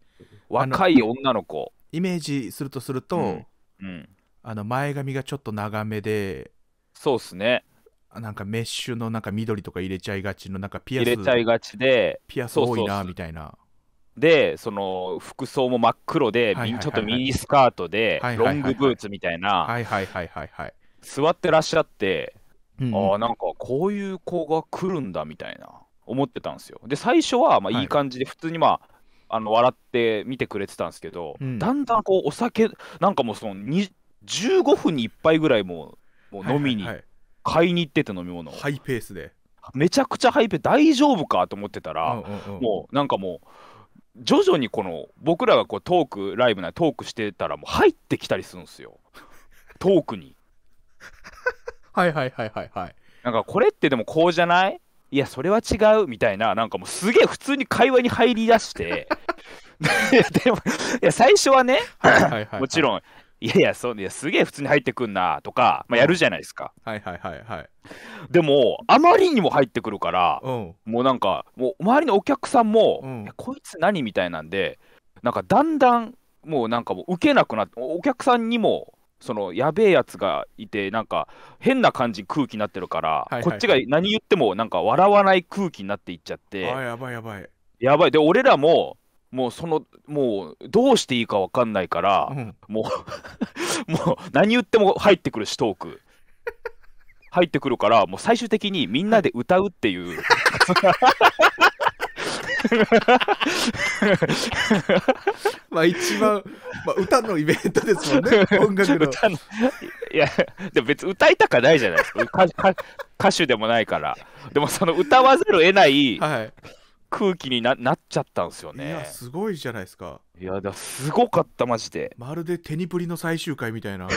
若い女の子。イメージするとすると、うん、うん、あの前髪がちょっと長めで、そうっすね。なんかメッシュのなんか緑とか入れちゃいがちのなんかピアス入れちゃいがちでピアス多いなみたいなでその服装も真っ黒で、はいはいはいはい、ちょっとミニスカートで、はいはいはいロングブーツみたいな、はいはいはいはいはい、座ってらっしゃって、うん、ああなんかこういう子が来るんだみたいな思ってたんですよで最初はまあいい感じで、普通にまああの笑って見てくれてたんですけど、うん、だんだんこうお酒なんかもうその15分に1杯ぐらいもうもう飲みに行っ買いに行ってた飲み物をハイペースでめちゃくちゃハイペース大丈夫かと思ってたら、うんうんうん、もうなんかもう徐々にこの僕らがこうトークライブなトークしてたらもう入ってきたりするんですよ (laughs) トークにはいはいはいはいはいなんかこれってでもこうじゃないいやそれは違うみたいななんかもうすげえ普通に会話に入りだして (laughs) でもいや最初はねもちろんいやいや、そういやすげえ普通に入ってくんなとか、まあ、やるじゃないですか。はいはいはいはい。でも、あまりにも入ってくるから、うもうなんか、もう周りのお客さんも、うん、こいつ何みたいなんで、なんかだんだん、もうなんかもう受けなくなって、お客さんにも、そのやべえやつがいて、なんか変な感じ、空気になってるから、はいはいはい、こっちが何言っても、なんか笑わない空気になっていっちゃって、やばいやばい。やばい。で、俺らも、もうそのもうどうしていいか分かんないから、うん、もう (laughs) もう何言っても入ってくるしトーク入ってくるからもう最終的にみんなで歌うっていう (laughs) (laughs) まあ一番、まあ、歌のイベントですもんね音楽ののいやでも別に歌いたかないじゃないですか歌手でもないからでもその歌わざるを得ない、はい空気になっちゃったんですよねいやすごいじゃないですかいやだすごかったマジでまるでテニプリの最終回みたいな (laughs)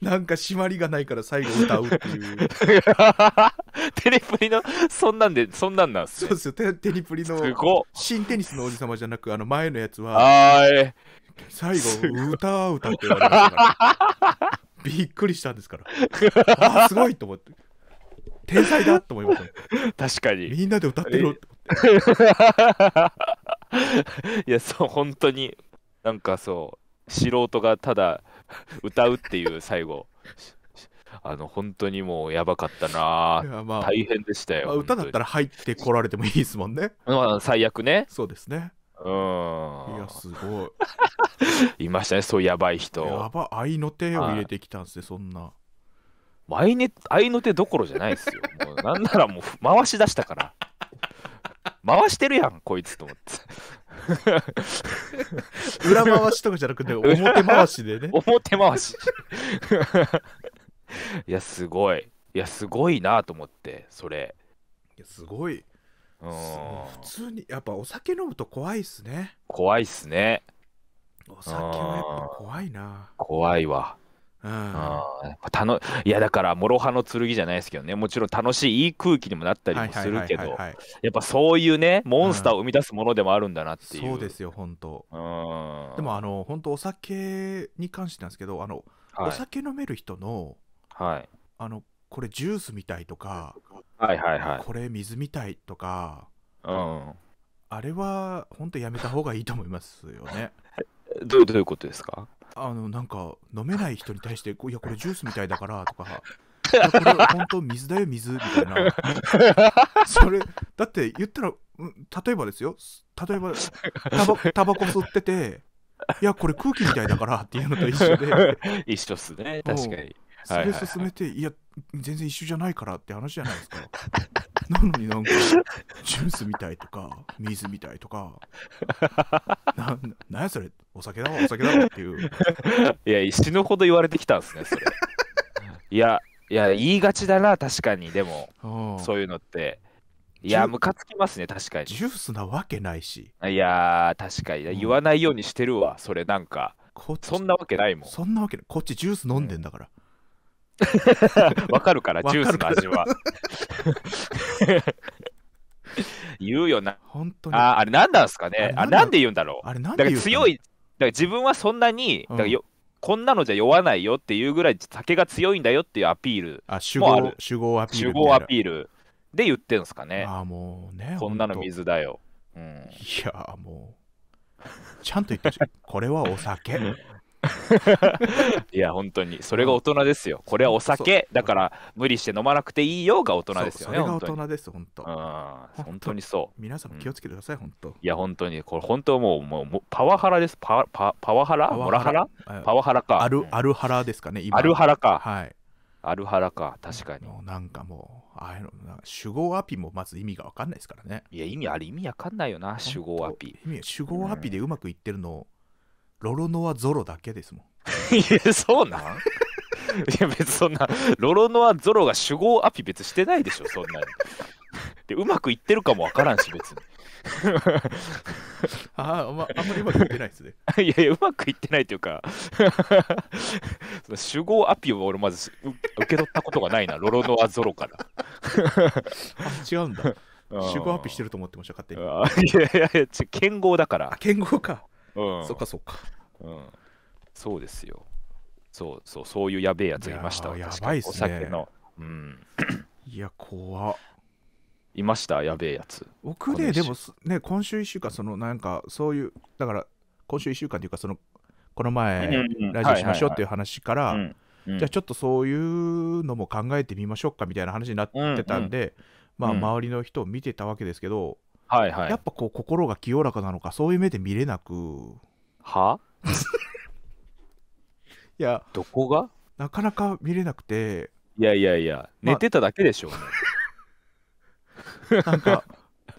なんか締まりがないから最後歌うっていうテニプリのそんなんでそんなんなんす、ね、そうですよテテニプリの新テニスの王子様じゃなくあの前のやつは最後歌歌って言われま (laughs) びっくりしたんですからあすごいと思って天才だと思いました。(laughs) 確かに。みんなで歌ってろって (laughs) いや、そう、本当に、なんかそう、素人がただ歌うっていう最後。あの本当にもうやばかったな、まあ、大変でしたよ、まあ、歌だったら入ってこられてもいいですもんね、まあ、最悪ねそうですねうんいやすごい (laughs) いましたねそうやばい人やばいの手を入れてきたんですねそんな合いね、いの手どころじゃないですよ。もうなんならもう回し出したから。回してるやん、こいつと思って。(laughs) 裏回しとかじゃなくて、(laughs) 表回しでね。表回し。(laughs) いや、すごい。いや、すごいなと思って、それ。いや、すごい。普通に、やっぱお酒飲むと怖いっすね。怖いっすね。お酒はやっぱ怖いな。怖いわ。うん、あたのいやだから諸刃の剣じゃないですけどねもちろん楽しいいい空気にもなったりもするけどやっぱそういうねモンスターを生み出すものでもあるんだなっていう、うん、そうですよ本当、うん、でもあの本当お酒に関してなんですけどあの、はい、お酒飲める人の,、はい、あのこれジュースみたいとか、はいはいはい、これ水みたいとか、うん、あれは本当やめた方がいいと思いますよね (laughs) どういうことですかあのなんか飲めない人に対して「(laughs) いやこれジュースみたいだから」とか「本当水だよ水」みたいな (laughs) それだって言ったら例えばですよ例えば (laughs) タバコ吸ってて「いやこれ空気みたいだから」っていうのと一緒で一緒っすね確かにそれ進めて、いや、全然一緒じゃないからって話じゃないですか。(laughs) なのになんか、ジュースみたいとか、水みたいとか、な、なんやそれ、お酒だわ、お酒だわっていう。いや、死ぬほど言われてきたんですね、それ。(laughs) いや、いや、言いがちだな、確かに、でも、そういうのって。いや、ムカつきますね、確かに。ジュースなわけないし。いや確かに。言わないようにしてるわ、それなんか。そんなわけないもん。そんなわけない。こっちジュース飲んでんだから。うん (laughs) わかるから、ジュースの味は。(laughs) 言うよな。本当に。あ、あれ何なんですかね。あなんで言うんだろう。あれなんで言うだ強い、だから自分はそんなに、だからよ、こんなのじゃ酔わないよっていうぐらい酒が強いんだよっていうアピールあ主語主語アピール主語アピールで言ってるんですかねああもうねこんなの水だよ、うん、いやもうちゃんと言ってほしいこれはお酒 (laughs) (laughs) いや本当にそれが大人ですよ、これはお酒だから無理して飲まなくていいよが大人ですよねそれが大人です本当本当にそう皆さん気をつけてください、本当いや本当にこれ本当もうもうパワハラですパパパワハラモラハラパワハラかあるあるハラですかね今あるハラかはいあるハラか確かになんかもうああいうの主語アピもまず意味が分かんないですからねいや意味あれ意味わかんないよな主語アピ主語アピでうまくいってるのロロノア・ゾロだけですもん。(laughs) いや、そうなん (laughs) いや、別にそんな、ロロノア・ゾロが主語アピ別してないでしょ、そんなに。(laughs) で、うまくいってるかもわからんし、別に。ああ、まあんまりうまくいってないですね。いやいや、うまくいってないというかその主語アピを俺まず受け取ったことがないな、ロロノア・ゾロから。あ違うんだ。主語アピしてると思ってました、勝手に。いやいやいや、剣豪だから。剣豪か。そっかそっか。うん、そうですよ。そうそう、そういうやべえやついました。やばいっすね。お酒の。うん、いや、怖いました、やべえやつ。僕ね、でも、ね、今週1週間、その、なんか、そういう、だから、今週1週間というか、その、この前、ラジオしましょうっていう話から、じゃあちょっとそういうのも考えてみましょうかみたいな話になってたんで、まあ、周りの人を見てたわけですけど、はいはい、やっぱこう心が清らかなのかそういう目で見れなくは (laughs) いやどこがなかなか見れなくていやいやいや、ま寝てただけでしょう、なんか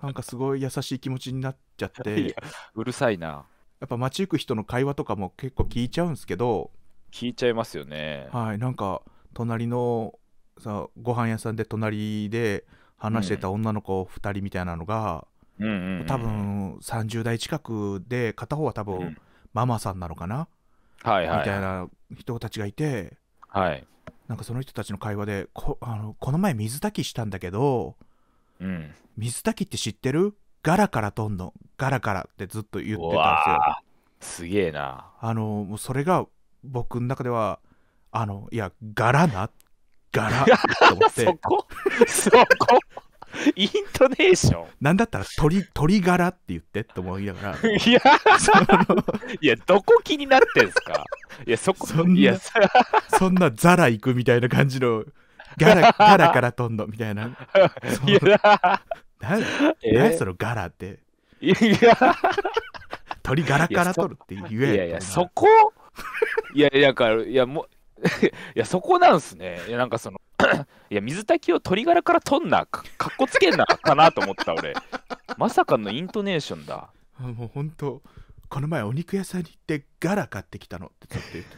なんかすごい優しい気持ちになっちゃってうるさいなやっぱ街行く人の会話とかも結構聞いちゃうんですけど聞いちゃいますよねはいなんか隣のさご飯屋さんで隣で話してた女の子2人みたいなのが、うんうんうん、多分30代近くで片方は多分、ママさんなのかな、はいはい、みたいな人たちがいて、はい、なんかその人たちの会話でこあのこの前水炊きしたんだけど、うん、水炊きって知ってるガラからとんのガラからってずっと言ってたんですよすげえなあのもうそれが僕の中ではあのいやガラなガラって思って (laughs) そこそこ (laughs) イントネーションなんだったら鳥鳥柄って言ってって思いながら (laughs) いやいやどこ気になってんすかいやそこそんないや (laughs) そんなザラ行くみたいな感じのガラガラから飛んのみたいないや何、な、そのガラっていや鳥ガラから取るって言えいやいやそこいやいやからいやもいやそこなんすねいやなんかそのいや、水炊きを鶏ガラから取んな、かっこつけんな、かなと思った俺。まさかのイントネーションだ。あもう本当この前お肉屋さんに行ってガラ買ってきたのってずっと言って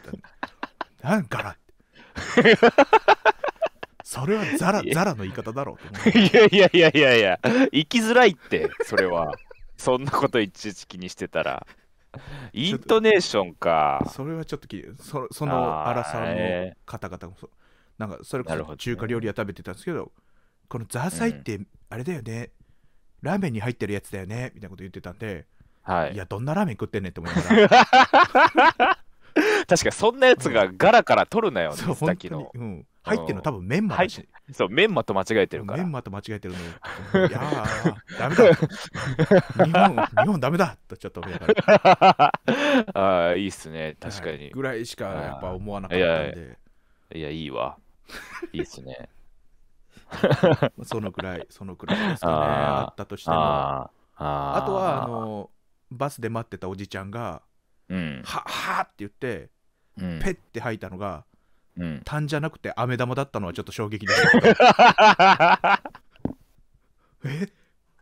たんなんガラって。それはザラ、ザラの言い方だろういやいやいやいやいや、生きづらいって、それは。そんなこといちいち気にしてたら。イントネーションか。それはちょっときそその荒さの方々もそう。なんかそれこそ中華料理屋食べてたんですけど、ね、このザーサイってあれだよね、うん、ラーメンに入ってるやつだよねみたいなこと言ってたんで、はい、いやどんなラーメン食ってんねんって思いながら (laughs) 確かそんなやつがガラから取るなよ、ね、うん、さっきの、うん、入ってるの多分メンマだし、はい、そうメンマと間違えてるからメンマと間違えてるのいやーダメだ日本日本ダメだっちょっと思いながら (laughs) ああいいっすね確かに、はい、ぐらいしかやっぱ思わなかったんでいやいやいいわいいですね。(laughs) そのくらい、そのくらいですかね、あったとしても。あとはあの、バスで待ってたおじちゃんが、うん、ははって言って、うん、ペッて吐いたのが、うん、痰じゃなくて飴玉だったのはちょっと衝撃でしたけど。(laughs) え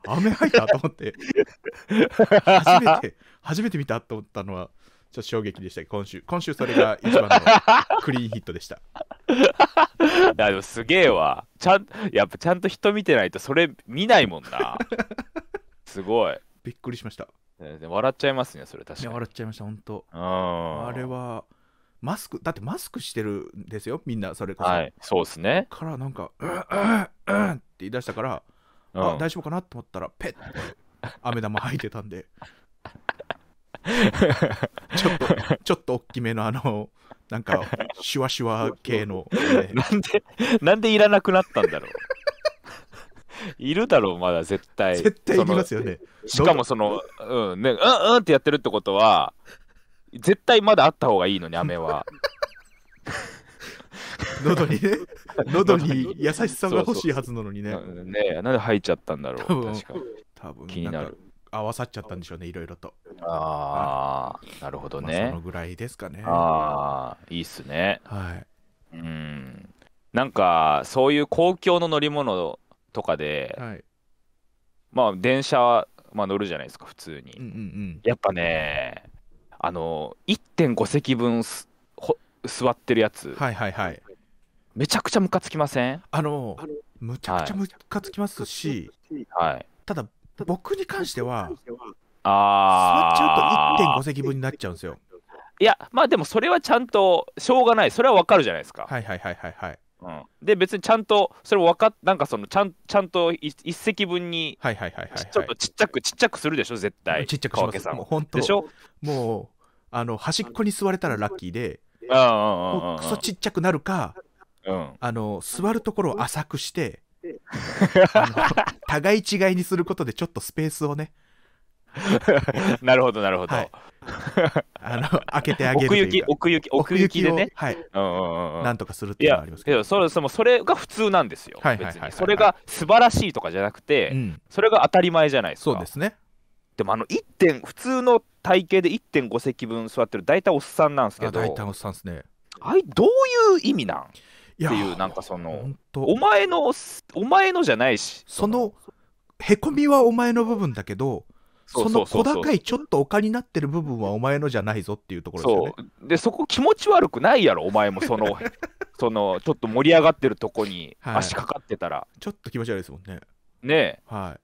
飴入ったと思って初めて初めて見たと思ったのはちょっと衝撃でした今週。今週それが一番の (laughs) クリーンヒットでした。でもすげえわ。ちゃん、やっぱちゃんと人見てないとそれ見ないもんな。(laughs) すごい。びっくりしました。笑っちゃいますね、それ確かに。笑っちゃいました、本当あれは、マスク、だってマスクしてるんですよ、みんな、それこそ。はい、そうですね。からなんか、うん、うん、うんって言い出したから、うん、あ、大丈夫かなと思ったら、ペッて、飴玉吐いてたんで。(laughs) ちょっと、(laughs) ちょっと大きめのあの、なんか、シュワシュワ系の、ね、なんで、なんでいらなくなったんだろう。いるだろう、まだ絶対。絶対いますよね。しかもその、うん、ね、うんうんってやってるってことは、絶対まだあった方がいいのに、雨は。(laughs) 喉にね、喉に優しさが欲しいはずなのにね。そうそうねなんで吐いちゃったんだろう、確かに。多分気になる。合わさっちゃったんでしょうね、いろいろと。ああ、なるほどね。まあ、そのぐらいですかね。ああ、いいっすね。はい。うん。なんか、そういう公共の乗り物とかで、はい、まあ、電車、は、まあ、乗るじゃないですか、普通に。うんうんうん、やっぱね、あの、1.5席分すほ座ってるやつ。はいはいはい。めちゃくちゃムカつきませんあの、むちゃくちゃムカつきますし、はい、ただ、僕に関しては、ああ。ちゃと1.5席分になっちゃうんですよ。いや、まあでもそれはちゃんとしょうがない、それはわかるじゃないですか。はいはいはいはいはい。うん、で別にちゃんとそれ分かっなんかそのちゃんちゃんと一席分にちょっとちっちゃくちっちゃくするでしょ絶対ちっちゃくしますさんもう本当でしょもうあの端っこに座れたらラッキーでクソちっちゃくなるか、うん、あの座るところを浅くして、て (laughs) 互い違いにすることでちょっとスペースをね (laughs) なるほどなるほど、はい、あの (laughs) 開けてあげる奥行き奥行き奥行きでねはい、うんうん、なんとかするっていうのはありますけどそれそもそれが普通なんですよ、はいはい、別にそれが素晴らしいとかじゃなくて、うん、それが当たり前じゃないですかそうですねでもあの1点普通の体型で1.5席分座ってる大体おっさんなんですけど大体おっさんですねあいどういう意味なんっていうなんかそのお前のお前のじゃないしそのへこみはお前の部分だけどその小高いちょっと丘になってる部分はお前のじゃないぞっていうところですよね。そでそこ気持ち悪くないやろお前もその (laughs) そのちょっと盛り上がってるとこに足かかってたら、はい、ちょっと気持ち悪いですもんね。ねえ。は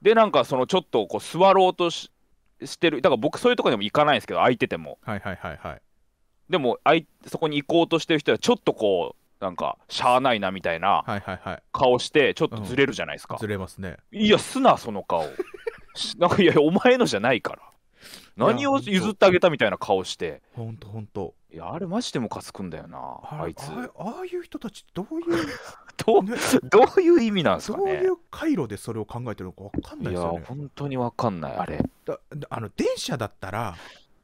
い、でなんかそのちょっとこう座ろうとししてるだから僕そういうとこにも行かないんですけど空いてても。はいはいはいはい。でもあいそこに行こうとしてる人はちょっとこうなんかしゃあないなみたいな顔してちょっとずれるじゃないですか、ずれますねいやすなその顔 (laughs) なんかいやお前のじゃないから何を譲ってあげたみたいな顔して本当本当いやあれマジでムカつくんだよなあいつあああいう人たちどういう (laughs) どう、ね、どういう意味なんですかねどういう回路でそれを考えてるのか分かんないですよねいや本当に分かんないあれだあの電車だったら、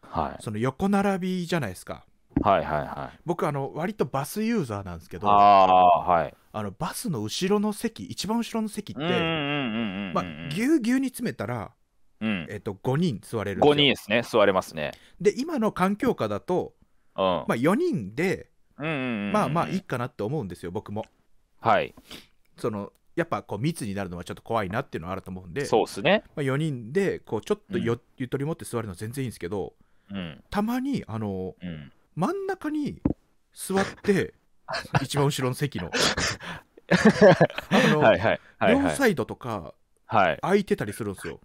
はい、その横並びじゃないですかはいはいはい、僕あの割とバスユーザーなんですけどあ、はい、あのバスの後ろの席一番後ろの席ってぎゅうぎゅうに詰めたら、うんえーと、5人座れるん5人ですね座れますねで今の環境下だと、うんまあ、4人で、うんうんうんうん、まあまあいいかなって思うんですよ僕もはいそのやっぱこう密になるのはちょっと怖いなっていうのはあると思うんでそうですね、まあ、4人でこうちょっとよ、うん、ゆとり持って座るの全然いいんですけど、うん、たまにあの、うん真ん中に座って一番後ろの席のあの、はいはいはいはい両サイドとかはい。空いてたりするんですよ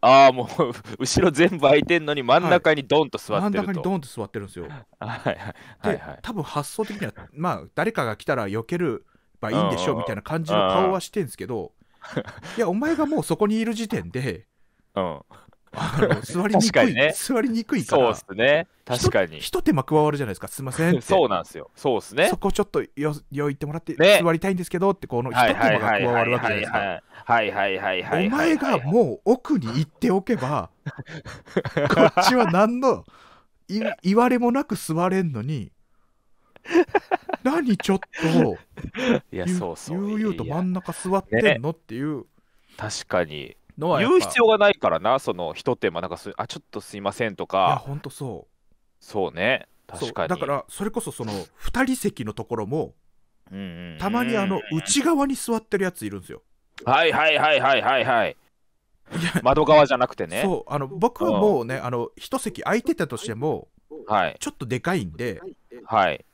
ああ、もう、後ろ全部空いてんのに真ん中にドンと座ってる中にドンと座ってるんですよで、はいはいはいはい。多分発想的にはまあ誰かが来たら避ければいいんでしょうみたいな感じの顔はしてんですけどいやお前がもうそこにいる時点で (laughs) 座りにくい、ね、座りにくいから。そうですね。確かに。ひと手間加わるじゃないですか。すみません。(laughs) そうなんですよ。そうですね。そこちょっとよ、よいてもらって、ね、座りたいんですけどって、このひと手間が加わるわけじゃないですか。はいはいはいはい。お前がもう奥に行っておけば、(laughs) こっちは何のい言われもなく座れんのに、何ちょっと、いや、そうそう。悠々と真ん中座ってんのっていう。確かに。のは言う必要がないからな、そのひと手間、なんかすあちょっとすいませんといやか、本当そそうね、うね。確かに。だからそれこそその2人席のところもたまにあの内側に座ってるやついるんですよ、はいはいはいはいはいはい。窓側じゃなくてね。そうあの僕はもうねあの1席空いてたとしてもはいちょっとでかいんではい。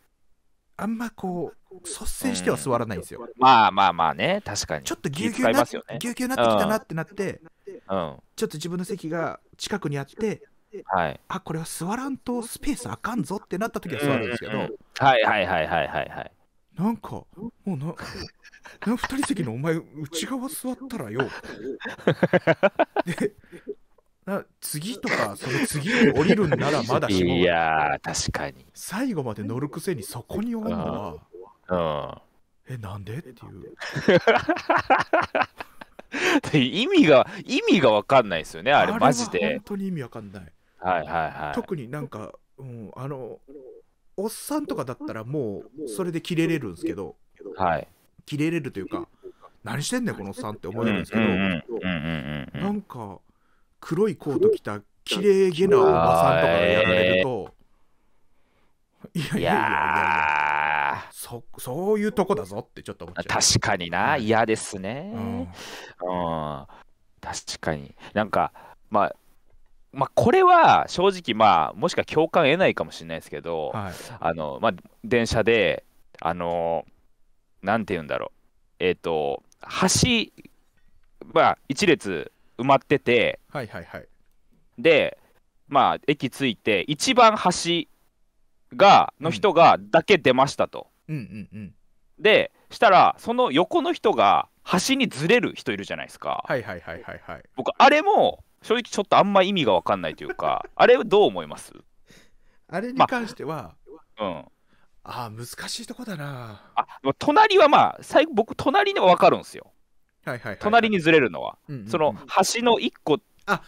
あんまこう率先しては座らないんですよ、うん、まあまあまあね確かにちょっとぎゅうぎゅうな、ね、ぎゅうぎゅうなってきたなってなって、うん、ちょっと自分の席が近くにあって、はい、あこれは座らんとスペースあかんぞってなった時は座るんですけど、はいはいはいはいはいはいなんかもうな2人席のお前内側座ったらよ (laughs) で次とかその次に降りるんならまだしも (laughs) いや確かに最後まで乗るくせにそこにおんるのは、うん、えなんでっていう意味が意味がわかんないですよねあれマジで本当に意味わかんない,、はいはいはい、特になんか、うん、あのおっさんとかだったらもうそれで切れれるんですけど、はい、切れれるというか何してんねんこのおっさんって思えるんですけど、うんうん、なんか黒いコート着た綺麗げなおばさんとかがやられると、いやいやそそういうとこだぞってちょっと思っちゃう確かにな嫌、ですね、うん、うん、確かになんかまあまあ、これは正直、まあ、もしか共感得ないかもしれないですけど、はい、あのまあ、電車で、あのなんて言うんだろう、えっ、ー、と、橋、まあ、一列埋まってて、はいはいはい、で、まあ、駅着いて、一番端がの人がだけ出ましたと。うんうんうん、で、したら、その横の人が端にずれる人いるじゃないですか。はいはいはいはい、はい。僕、あれも正直ちょっとあんま意味が分かんないというか、(laughs) あれどう思いますあれに関しては、ま、うん。ああ、難しいとこだな。あ、隣はまあ、最後僕、隣には分かるんですよ。隣にずれるのは、うんうんうん、その橋の1個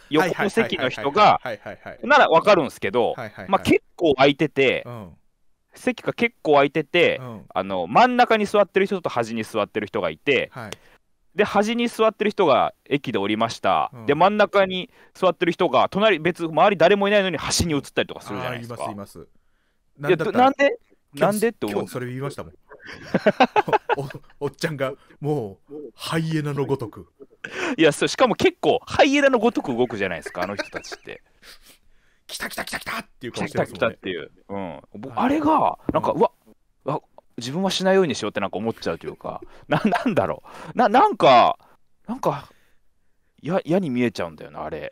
横の席の人がなら分かるんですけど、はいはいはい、まあ、結構空いてて、うん、席が結構空いてて、うん、あの真ん中に座ってる人と端に座ってる人がいて、はい、で端に座ってる人が駅で降りました、うん、で真ん中に座ってる人が隣別周り誰もいないのに端に移ったりとかするじゃないですか。なんでなんでって思う今日それ言いましたもんおっちゃんがもうハイエナのごとくいやそしかも結構ハイエナのごとく動くじゃないですかあの人たちって来た来た来た来たっていう感じですもんね来た来たっていう、うん、あれがなんか、うわっ自分はしないようにしようってなんか思っちゃうというかな (laughs) なんだろうななんかなんか嫌に見えちゃうんだよなあれ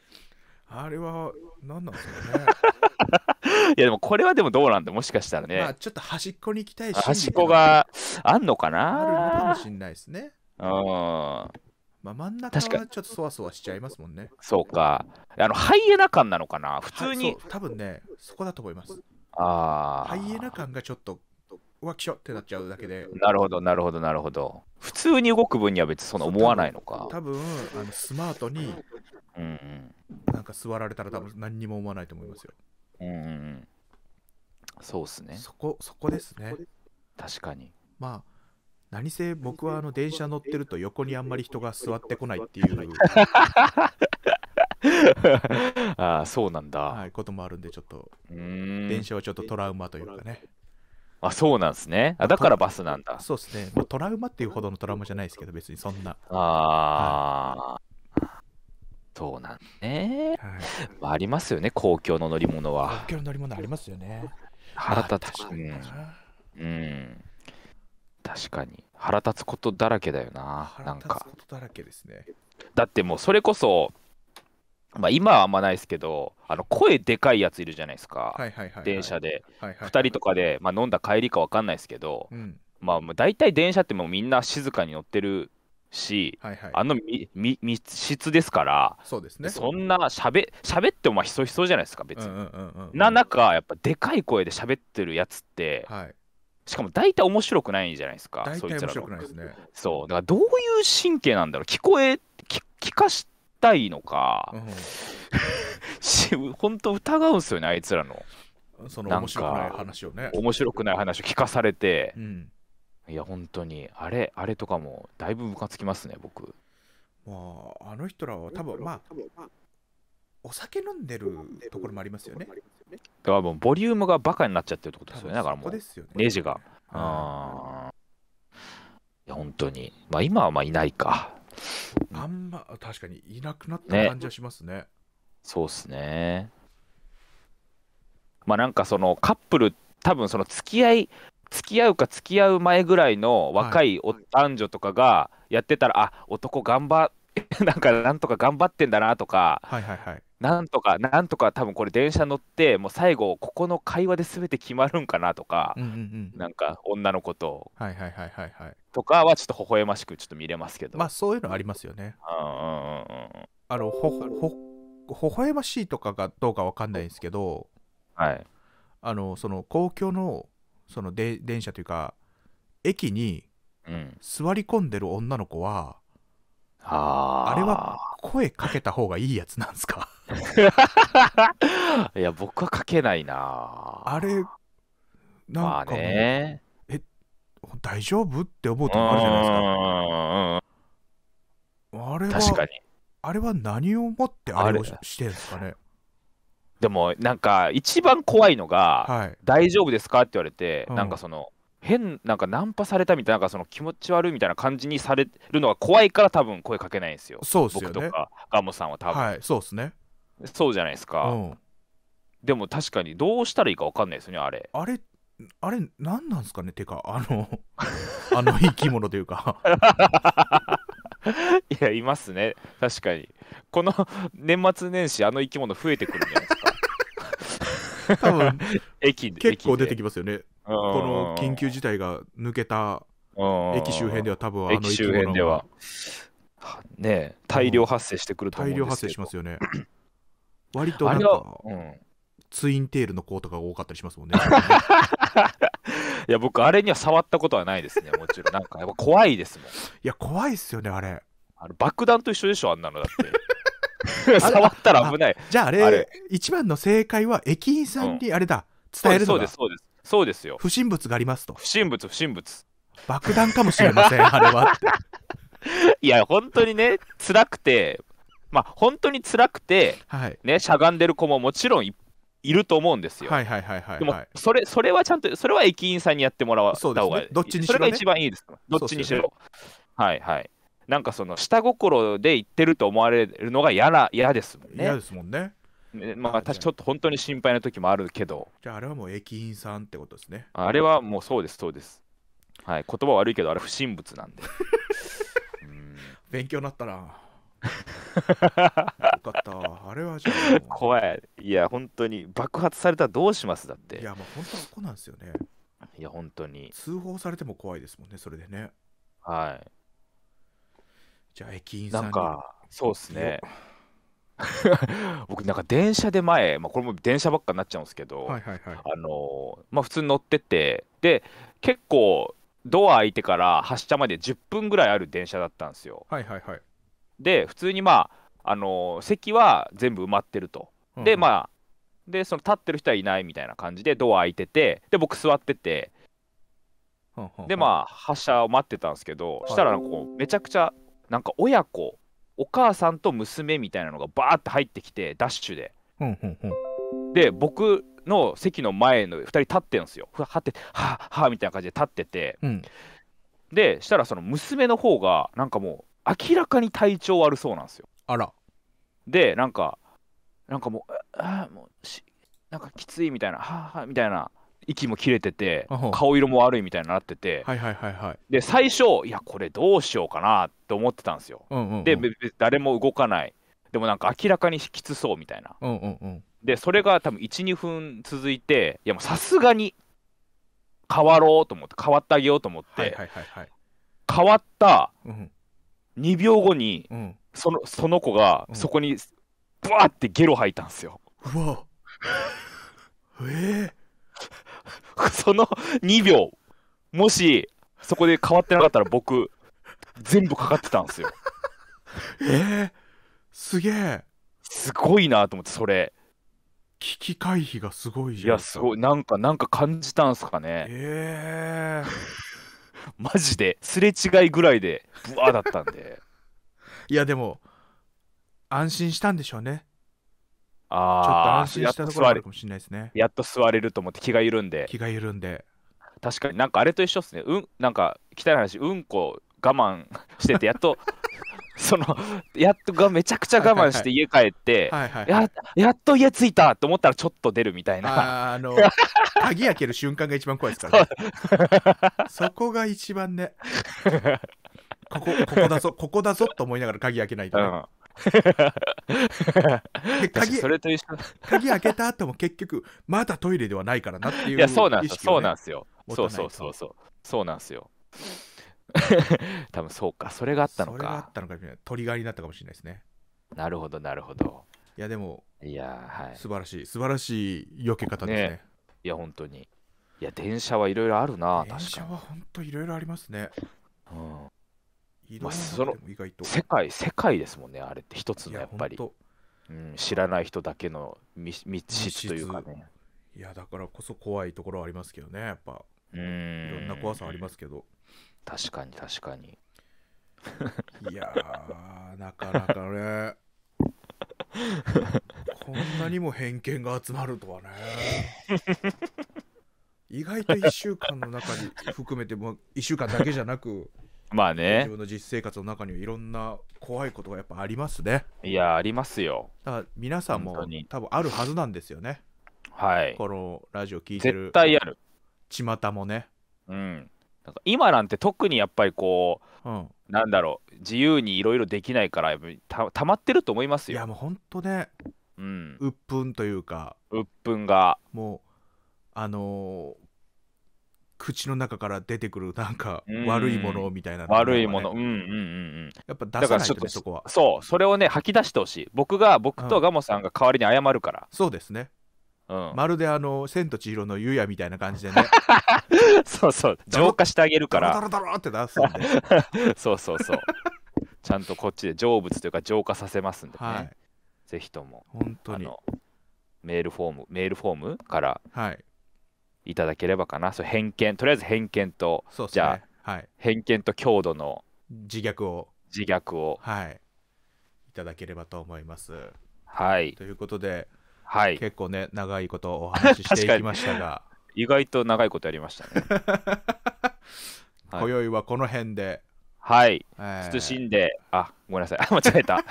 あれは何なんですかね (laughs) いやでもこれはでもどうなんだもしかしたらね、まあ、ちょっと端っこに行きたいし端っこがあんのかなあるのかもしれないですねうんまあ、真ん中はちょっとそわそわしちゃいますもんね。そうか。あのハイエナ感なのかな普通に、多分ね、そこだと思います。ああ。ハイエナ感がちょっと、わきしょってなっちゃうだけで。なるほど、なるほど、なるほど。普通に動く分には別にその思わないのか。多分あのスマートにうん、なんか座られたら多分何にも思わないと思いますよ。うん、うん、そうですね。そこそこですね。確かに。まあ何せ僕はあの電車乗ってると横にあんまり人が座ってこないっていう (laughs) ああそうなんだ、はい、こともあるんでちょっと電車はちょっとトラウマというかねあそうなんですねあだからバスなんだそうですね、まあ、トラウマっていうほどのトラウマじゃないですけど別にそんなああ、はそうなんね、はいまあ、りますよね、公共の乗り物は。公共の乗り物ありますよね。腹立つ、うん。確かに。腹立つことだらけだよな、なんか。腹立つことだらけですね。だってもう、それこそ、まあ、今はあんまないですけど、あの声でかいやついるじゃないですか、電車で。2人とかで、まあ、飲んだ帰りか分かんないですけど、うん、まあ、大体電車ってもうみんな静かに乗ってるし、はいはい、あの密室ですからそうです、ね、そんなしゃべしゃべってもまあひそひそじゃないですか別に、んな中やっぱでかい声でしゃべってるやつって、はい、しかも大体面白くないじゃないですかそいつらの、ね、そうだからどういう神経なんだろう聞こえ聞聞かしたいのか、うん、(laughs) 本当疑うんですよねあいつらのその面白くない話をね面白くない話を聞かされて、うんいや本当にあれあれとかもだいぶムカつきますね僕まああの人らは多分まあお酒飲んでるところもありますよねだからもうボリュームがバカになっちゃってるってことですよねだからもうネジがあいや本当にまあ今はまあいないかあんま確かにいなくなった感じはしますね、ね、そうっすねまあなんかそのカップル多分その付き合い付き合うか付き合う前ぐらいの若い男女とかがやってたら、はい、あ男頑張 (laughs) なんかなんとか頑張ってんだなとか、はいはいはい、なんとかなんとか多分これ電車乗ってもう最後ここの会話で全て決まるんかなとか、うんうんうん、なんか女の子と、はいはいはいはいはい、とかはちょっと微笑ましくちょっと見れますけどまあそういうのありますよね。あのほほ微笑ましいとかがどうかわかんないんですけど、はい、あのその公共のそので電車というか駅に座り込んでる女の子は、うん、あれは声かけた方がいいやつなんですか (laughs) いや僕はかけないなあれなんかまあねえ大丈夫って思うとあるじゃないですかあれはあれは何をもってあれをしてるんですかねでもなんか一番怖いのが、はい、大丈夫ですかって言われて、うん、なんかその変なんかナンパされたみたいななんかその気持ち悪いみたいな感じにされるのが怖いから多分声かけないんですよそうですね、僕とかガモさんは多分、はい、そうですねそうじゃないですか、うん、でも確かにどうしたらいいか分かんないですよねあれあれあれ何なんですかねてかあのあの生き物というか (laughs) (laughs) いや、いますね。確かに。この (laughs) 年末年始、あの生き物増えてくるんじゃないですか。(laughs) 多分駅で結構出てきますよね。この緊急事態が抜けた駅周辺では多分あの生き物では。ね大量発生してくると思うんですけど。大量発生しますよね。割となんか、うん、ツインテールのコートが多かったりしますもんね。(laughs) いや、僕、あれには触ったことはないですね、もちろん。なんか、やっぱ怖いですもん。いや、怖いっすよね、あれ。あの爆弾と一緒でしょ、あんなのだって。(laughs) 触ったら危ない。じゃあ、あれ、あれ一番の正解は、駅員さんにあれだ、うん、伝えるのそうです、そうです。そうですよ。不審物がありますと。不審物、不審物。爆弾かもしれません、(laughs) あれは。いや、本当にね、辛くて、まあ、本当に辛くて、はい、ね、しゃがんでる子ももちろんいっいると思うんですよ。はいはいはいはい、はい、でもそれそれはちゃんとそれは駅員さんにやってもらった方がいい。ね、どっちにしろ、ね、それが一番いいです。どっちにしろ。ね、はいはい。なんかその下心で言ってると思われるのが嫌な嫌ですもんね。嫌ですもんね。まあ、私ちょっと本当に心配な時もあるけど。じゃああれはもう駅員さんってことですね。あれはもうそうですそうです。はい、言葉悪いけどあれ不審物なんで。(laughs) ん勉強になったな。(laughs) よかった。あれはじゃあ。怖い。いや、本当に爆発されたらどうしますだって。いや、もう本当はここなんですよね。いや、本当に。通報されても怖いですもんね、それでね。はい。じゃあ、駅員さんなんか、そうっすね。(laughs) 僕、なんか電車で前、まあ、これも電車ばっかになっちゃうんですけど、はいはいあのまあ、普通に乗ってて、で、結構、ドア開いてから発車まで10分ぐらいある電車だったんですよ。はいはいはい。で普通にまあ、あのー、席は全部埋まってると、うん、でまあでその立ってる人はいないみたいな感じでドア開いててで僕座ってて、うんでまあ発車を待ってたんですけど、はしたらこうめちゃくちゃなんか親子お母さんと娘みたいなのがバーって入ってきてダッシュで、うんうんうん、で僕の席の前の2人立ってるんですよはってはあはあみたいな感じで立ってて、うん、でしたらその娘の方がなんかも明らかに体調悪そうなんですよあらでなんかなんかもうああもうしなんかきついみたいなはあはあみたいな息も切れてて顔色も悪いみたいになっててはいはいはいはいで最初いやこれどうしようかなって思ってたんですようんうんうんで誰も動かないでもなんか明らかにきつそうみたいなうんうんうんでそれが多分12分続いていやもうさすがに変わろうと思って変わってあげようと思って、はいはいはいはい変わったうん2秒後に、うん、そのその子がそこにブワーってゲロ吐いたんですよ。うわえー、その2秒もしそこで変わってなかったら僕全部かかってたんですよ。えー、すげえすごいなと思ってそれ。危機回避がすごいじゃんいやすごいなんかなんか感じたんすかねえー (laughs) マジですれ違いぐらいでブワーだったんで (laughs) いやでも安心したんでしょうねああちょっと安心したところあるかもしれないですねやっと座れると思って気が緩んで気が緩んで確かになんかあれと一緒っすねうんなんか汚い話うんこ我慢しててやっとそのやっとがめちゃくちゃ我慢して家帰って、ややっと家着いたと思ったらちょっと出るみたいなあの (laughs) 鍵開ける瞬間が一番怖いですからねそこが一番ねここここだぞここだぞと思いながら鍵開けないと、ね、うん (laughs) 鍵それと一緒鍵開けた後も結局まだトイレではないからなっていうそうなんすよそうなんですよそうそうそうそうそうなんですよ (laughs) 多分そうか、それがあったのか。それがあったのか鳥狩りになったかもしれないですね。なるほど、なるほど。いや、でも、いや、はい、素晴らしい、素晴らしい避け方ですね。ねいや、本当に。いや、電車はいろいろあるな、確かに。電車は本当いろいろありますね。うん。いろいろ意外と、世界、世界ですもんね、あれって一つのやっぱり。うん、知らない人だけの密室というかね。いや、だからこそ怖いところはありますけどね、やっぱ。うんいろんな怖さありますけど。確かに確かにいやーなかなかねこんなにも偏見が集まるとはね意外と1週間の中に含めても1週間だけじゃなくまあね自分の実生活の中にはいろんな怖いことがやっぱありますねいやありますよだから皆さんも多分あるはずなんですよねはいこのラジオ聞いてる絶対ある巷もねうんなんか今なんて特にやっぱりこう、うん、なんだろう自由にいろいろできないからたたまってると思いますよいやもうほんとねうん鬱憤というか鬱憤がもうあのー、口の中から出てくるなんか悪いものみたいな、ね、悪いものうんうんうんうんやっぱ出さないと、ね、そこはそうそれをね吐き出してほしい僕が僕とガモさんが代わりに謝るから、うん、そうですねうん、まるであの「千と千尋の湯や」みたいな感じでね (laughs) そうそう浄化してあげるからって出すんで (laughs) そうそうそうちゃんとこっちで成仏というか浄化させますんでね、はい、ぜひとも本当にメールフォームメールフォームからはいいただければかな、そう偏見とりあえず偏見と、そね、じゃあ、はい、偏見と強度の自虐を自虐をはいいただければと思いますはいということではい、結構ね長いことお話ししていきましたが (laughs) 意外と長いことやりましたね (laughs) 今宵はこの辺ではい、えー、慎んであごめんなさい間違えた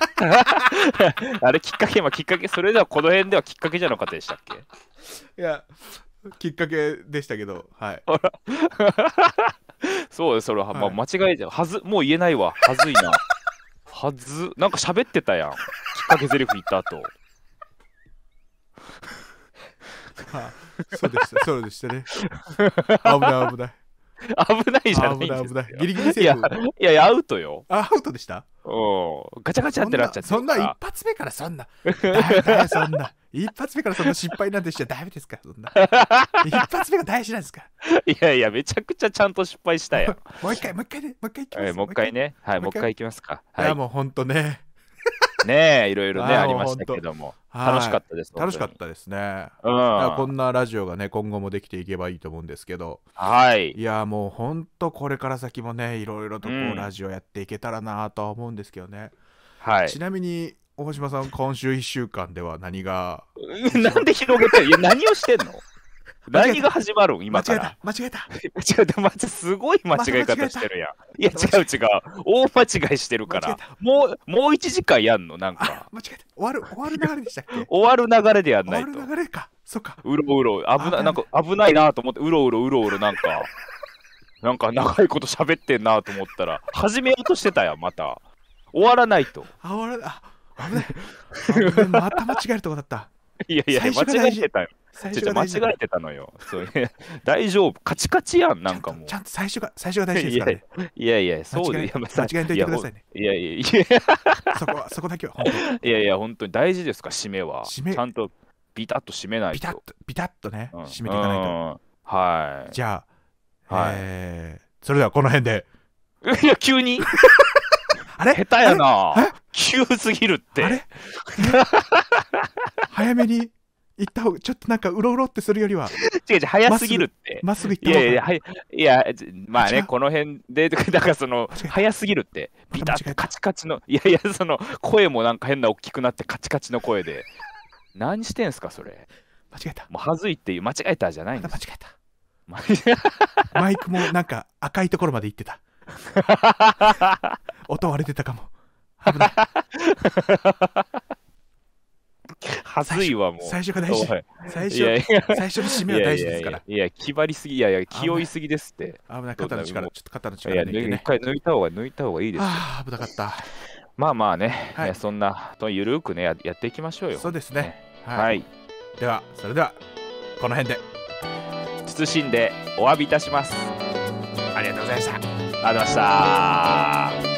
(laughs) あれきっかけ今きっかけそれではこの辺ではきっかけじゃなかったでしたっけいやきっかけでしたけどはいそうですそれは、はい、まあ、間違えちゃはずもう言えないわはずいなはずなんか喋ってたやんきっかけゼリフ言った後あ、(laughs) そうでした、そうでしたね。危ない危ない。危ないじゃないんないよ。い。ギリギリセーフ。いや、いや、アウトよ。アウトでしたおガチャガチャってなっちゃってそんな一発目からそんな。そんな。一発目からそんな失敗なんてしちゃダメですかそんな。一発目が大事なんですかいやいや、めちゃくちゃちゃんと失敗したよ。もう一回、もう一回ね、もう一回いきます。もう一回ね。はい、もう一回いきますか。いや、もうほんとね。ねいろいろねありましたけども楽しかったです、楽しかったですね、うん、こんなラジオがね今後もできていけばいいと思うんですけどはいいやもうほんとこれから先もねいろいろとこう、ラジオやっていけたらなとは思うんですけどね、うん、はいちなみに大島さん今週1週間では何が (laughs) なんで広げてるいや何をしてんの何が始まるん今から。間違えた。間違えた。間 (laughs) 違えた。まずすごい間違え方してるやん。いや、違う違う。大間違いしてるから。もう、もう1時間やんのなんか。間違えた。終わる、終わる流れでしたっけ終わる流れでやんないと。終わる流れか。そっか。うろうろ。危ない、なんか危ないなと思って、うろうろうろうろなんか。(laughs) なんか長いこと喋ってんなと思ったら、始めようとしてたやん、また。終わらないと。あ、終わらない。あ、危ない。また間違えるとこだった。いやいや、間違えてたよ。間違えてたのよ。(laughs) 大丈夫、カチカチやん、なんかもう。ちゃんと最初が最初が大事ですからね。いやいや、そうで間違えいくださいね。いやいや、そこは、(laughs) そこだけはいやいや、本当に大事ですか、締めは。締めちゃんとビタッと締めないと。ビタッと、ビタッとね、締めていかないと。はい。じゃあ、はいえー、それではこの辺で。(laughs) いや、急に。あれ下手やな。急すぎるって。あれ早めに行った方が、ちょっとなんかうろうろってするよりは。違う違う、早すぎるって。まっすぐ行った方が。いやいや、い、やまあね、この辺で、だからその、早すぎるって。ピタッカチカチの、いやいや、その、声もなんか変な大きくなってカチカチの声で。何してんすか、それ。間違えた。もう、はずいっていう、間違えたじゃないんです。間違えた。マイクもなんか赤いところまで行ってた。(laughs) 音割れてたかも。危ない。はずいわ、もう。最初が大事。最初最初の締めは大事ですから。いや気張りすぎ、いやいや、気負いすぎですって。危ない、肩の力、ちょっと肩の力抜いて、一回抜いた方が、抜いた方がいいです。ああ、危なかった。まあまあね、そんな、とゆるくねや、やっていきましょうよ。そうですね。はい、では、それでは、この辺で。謹んでお詫びいたします。ありがとうございました。ありがとうございました。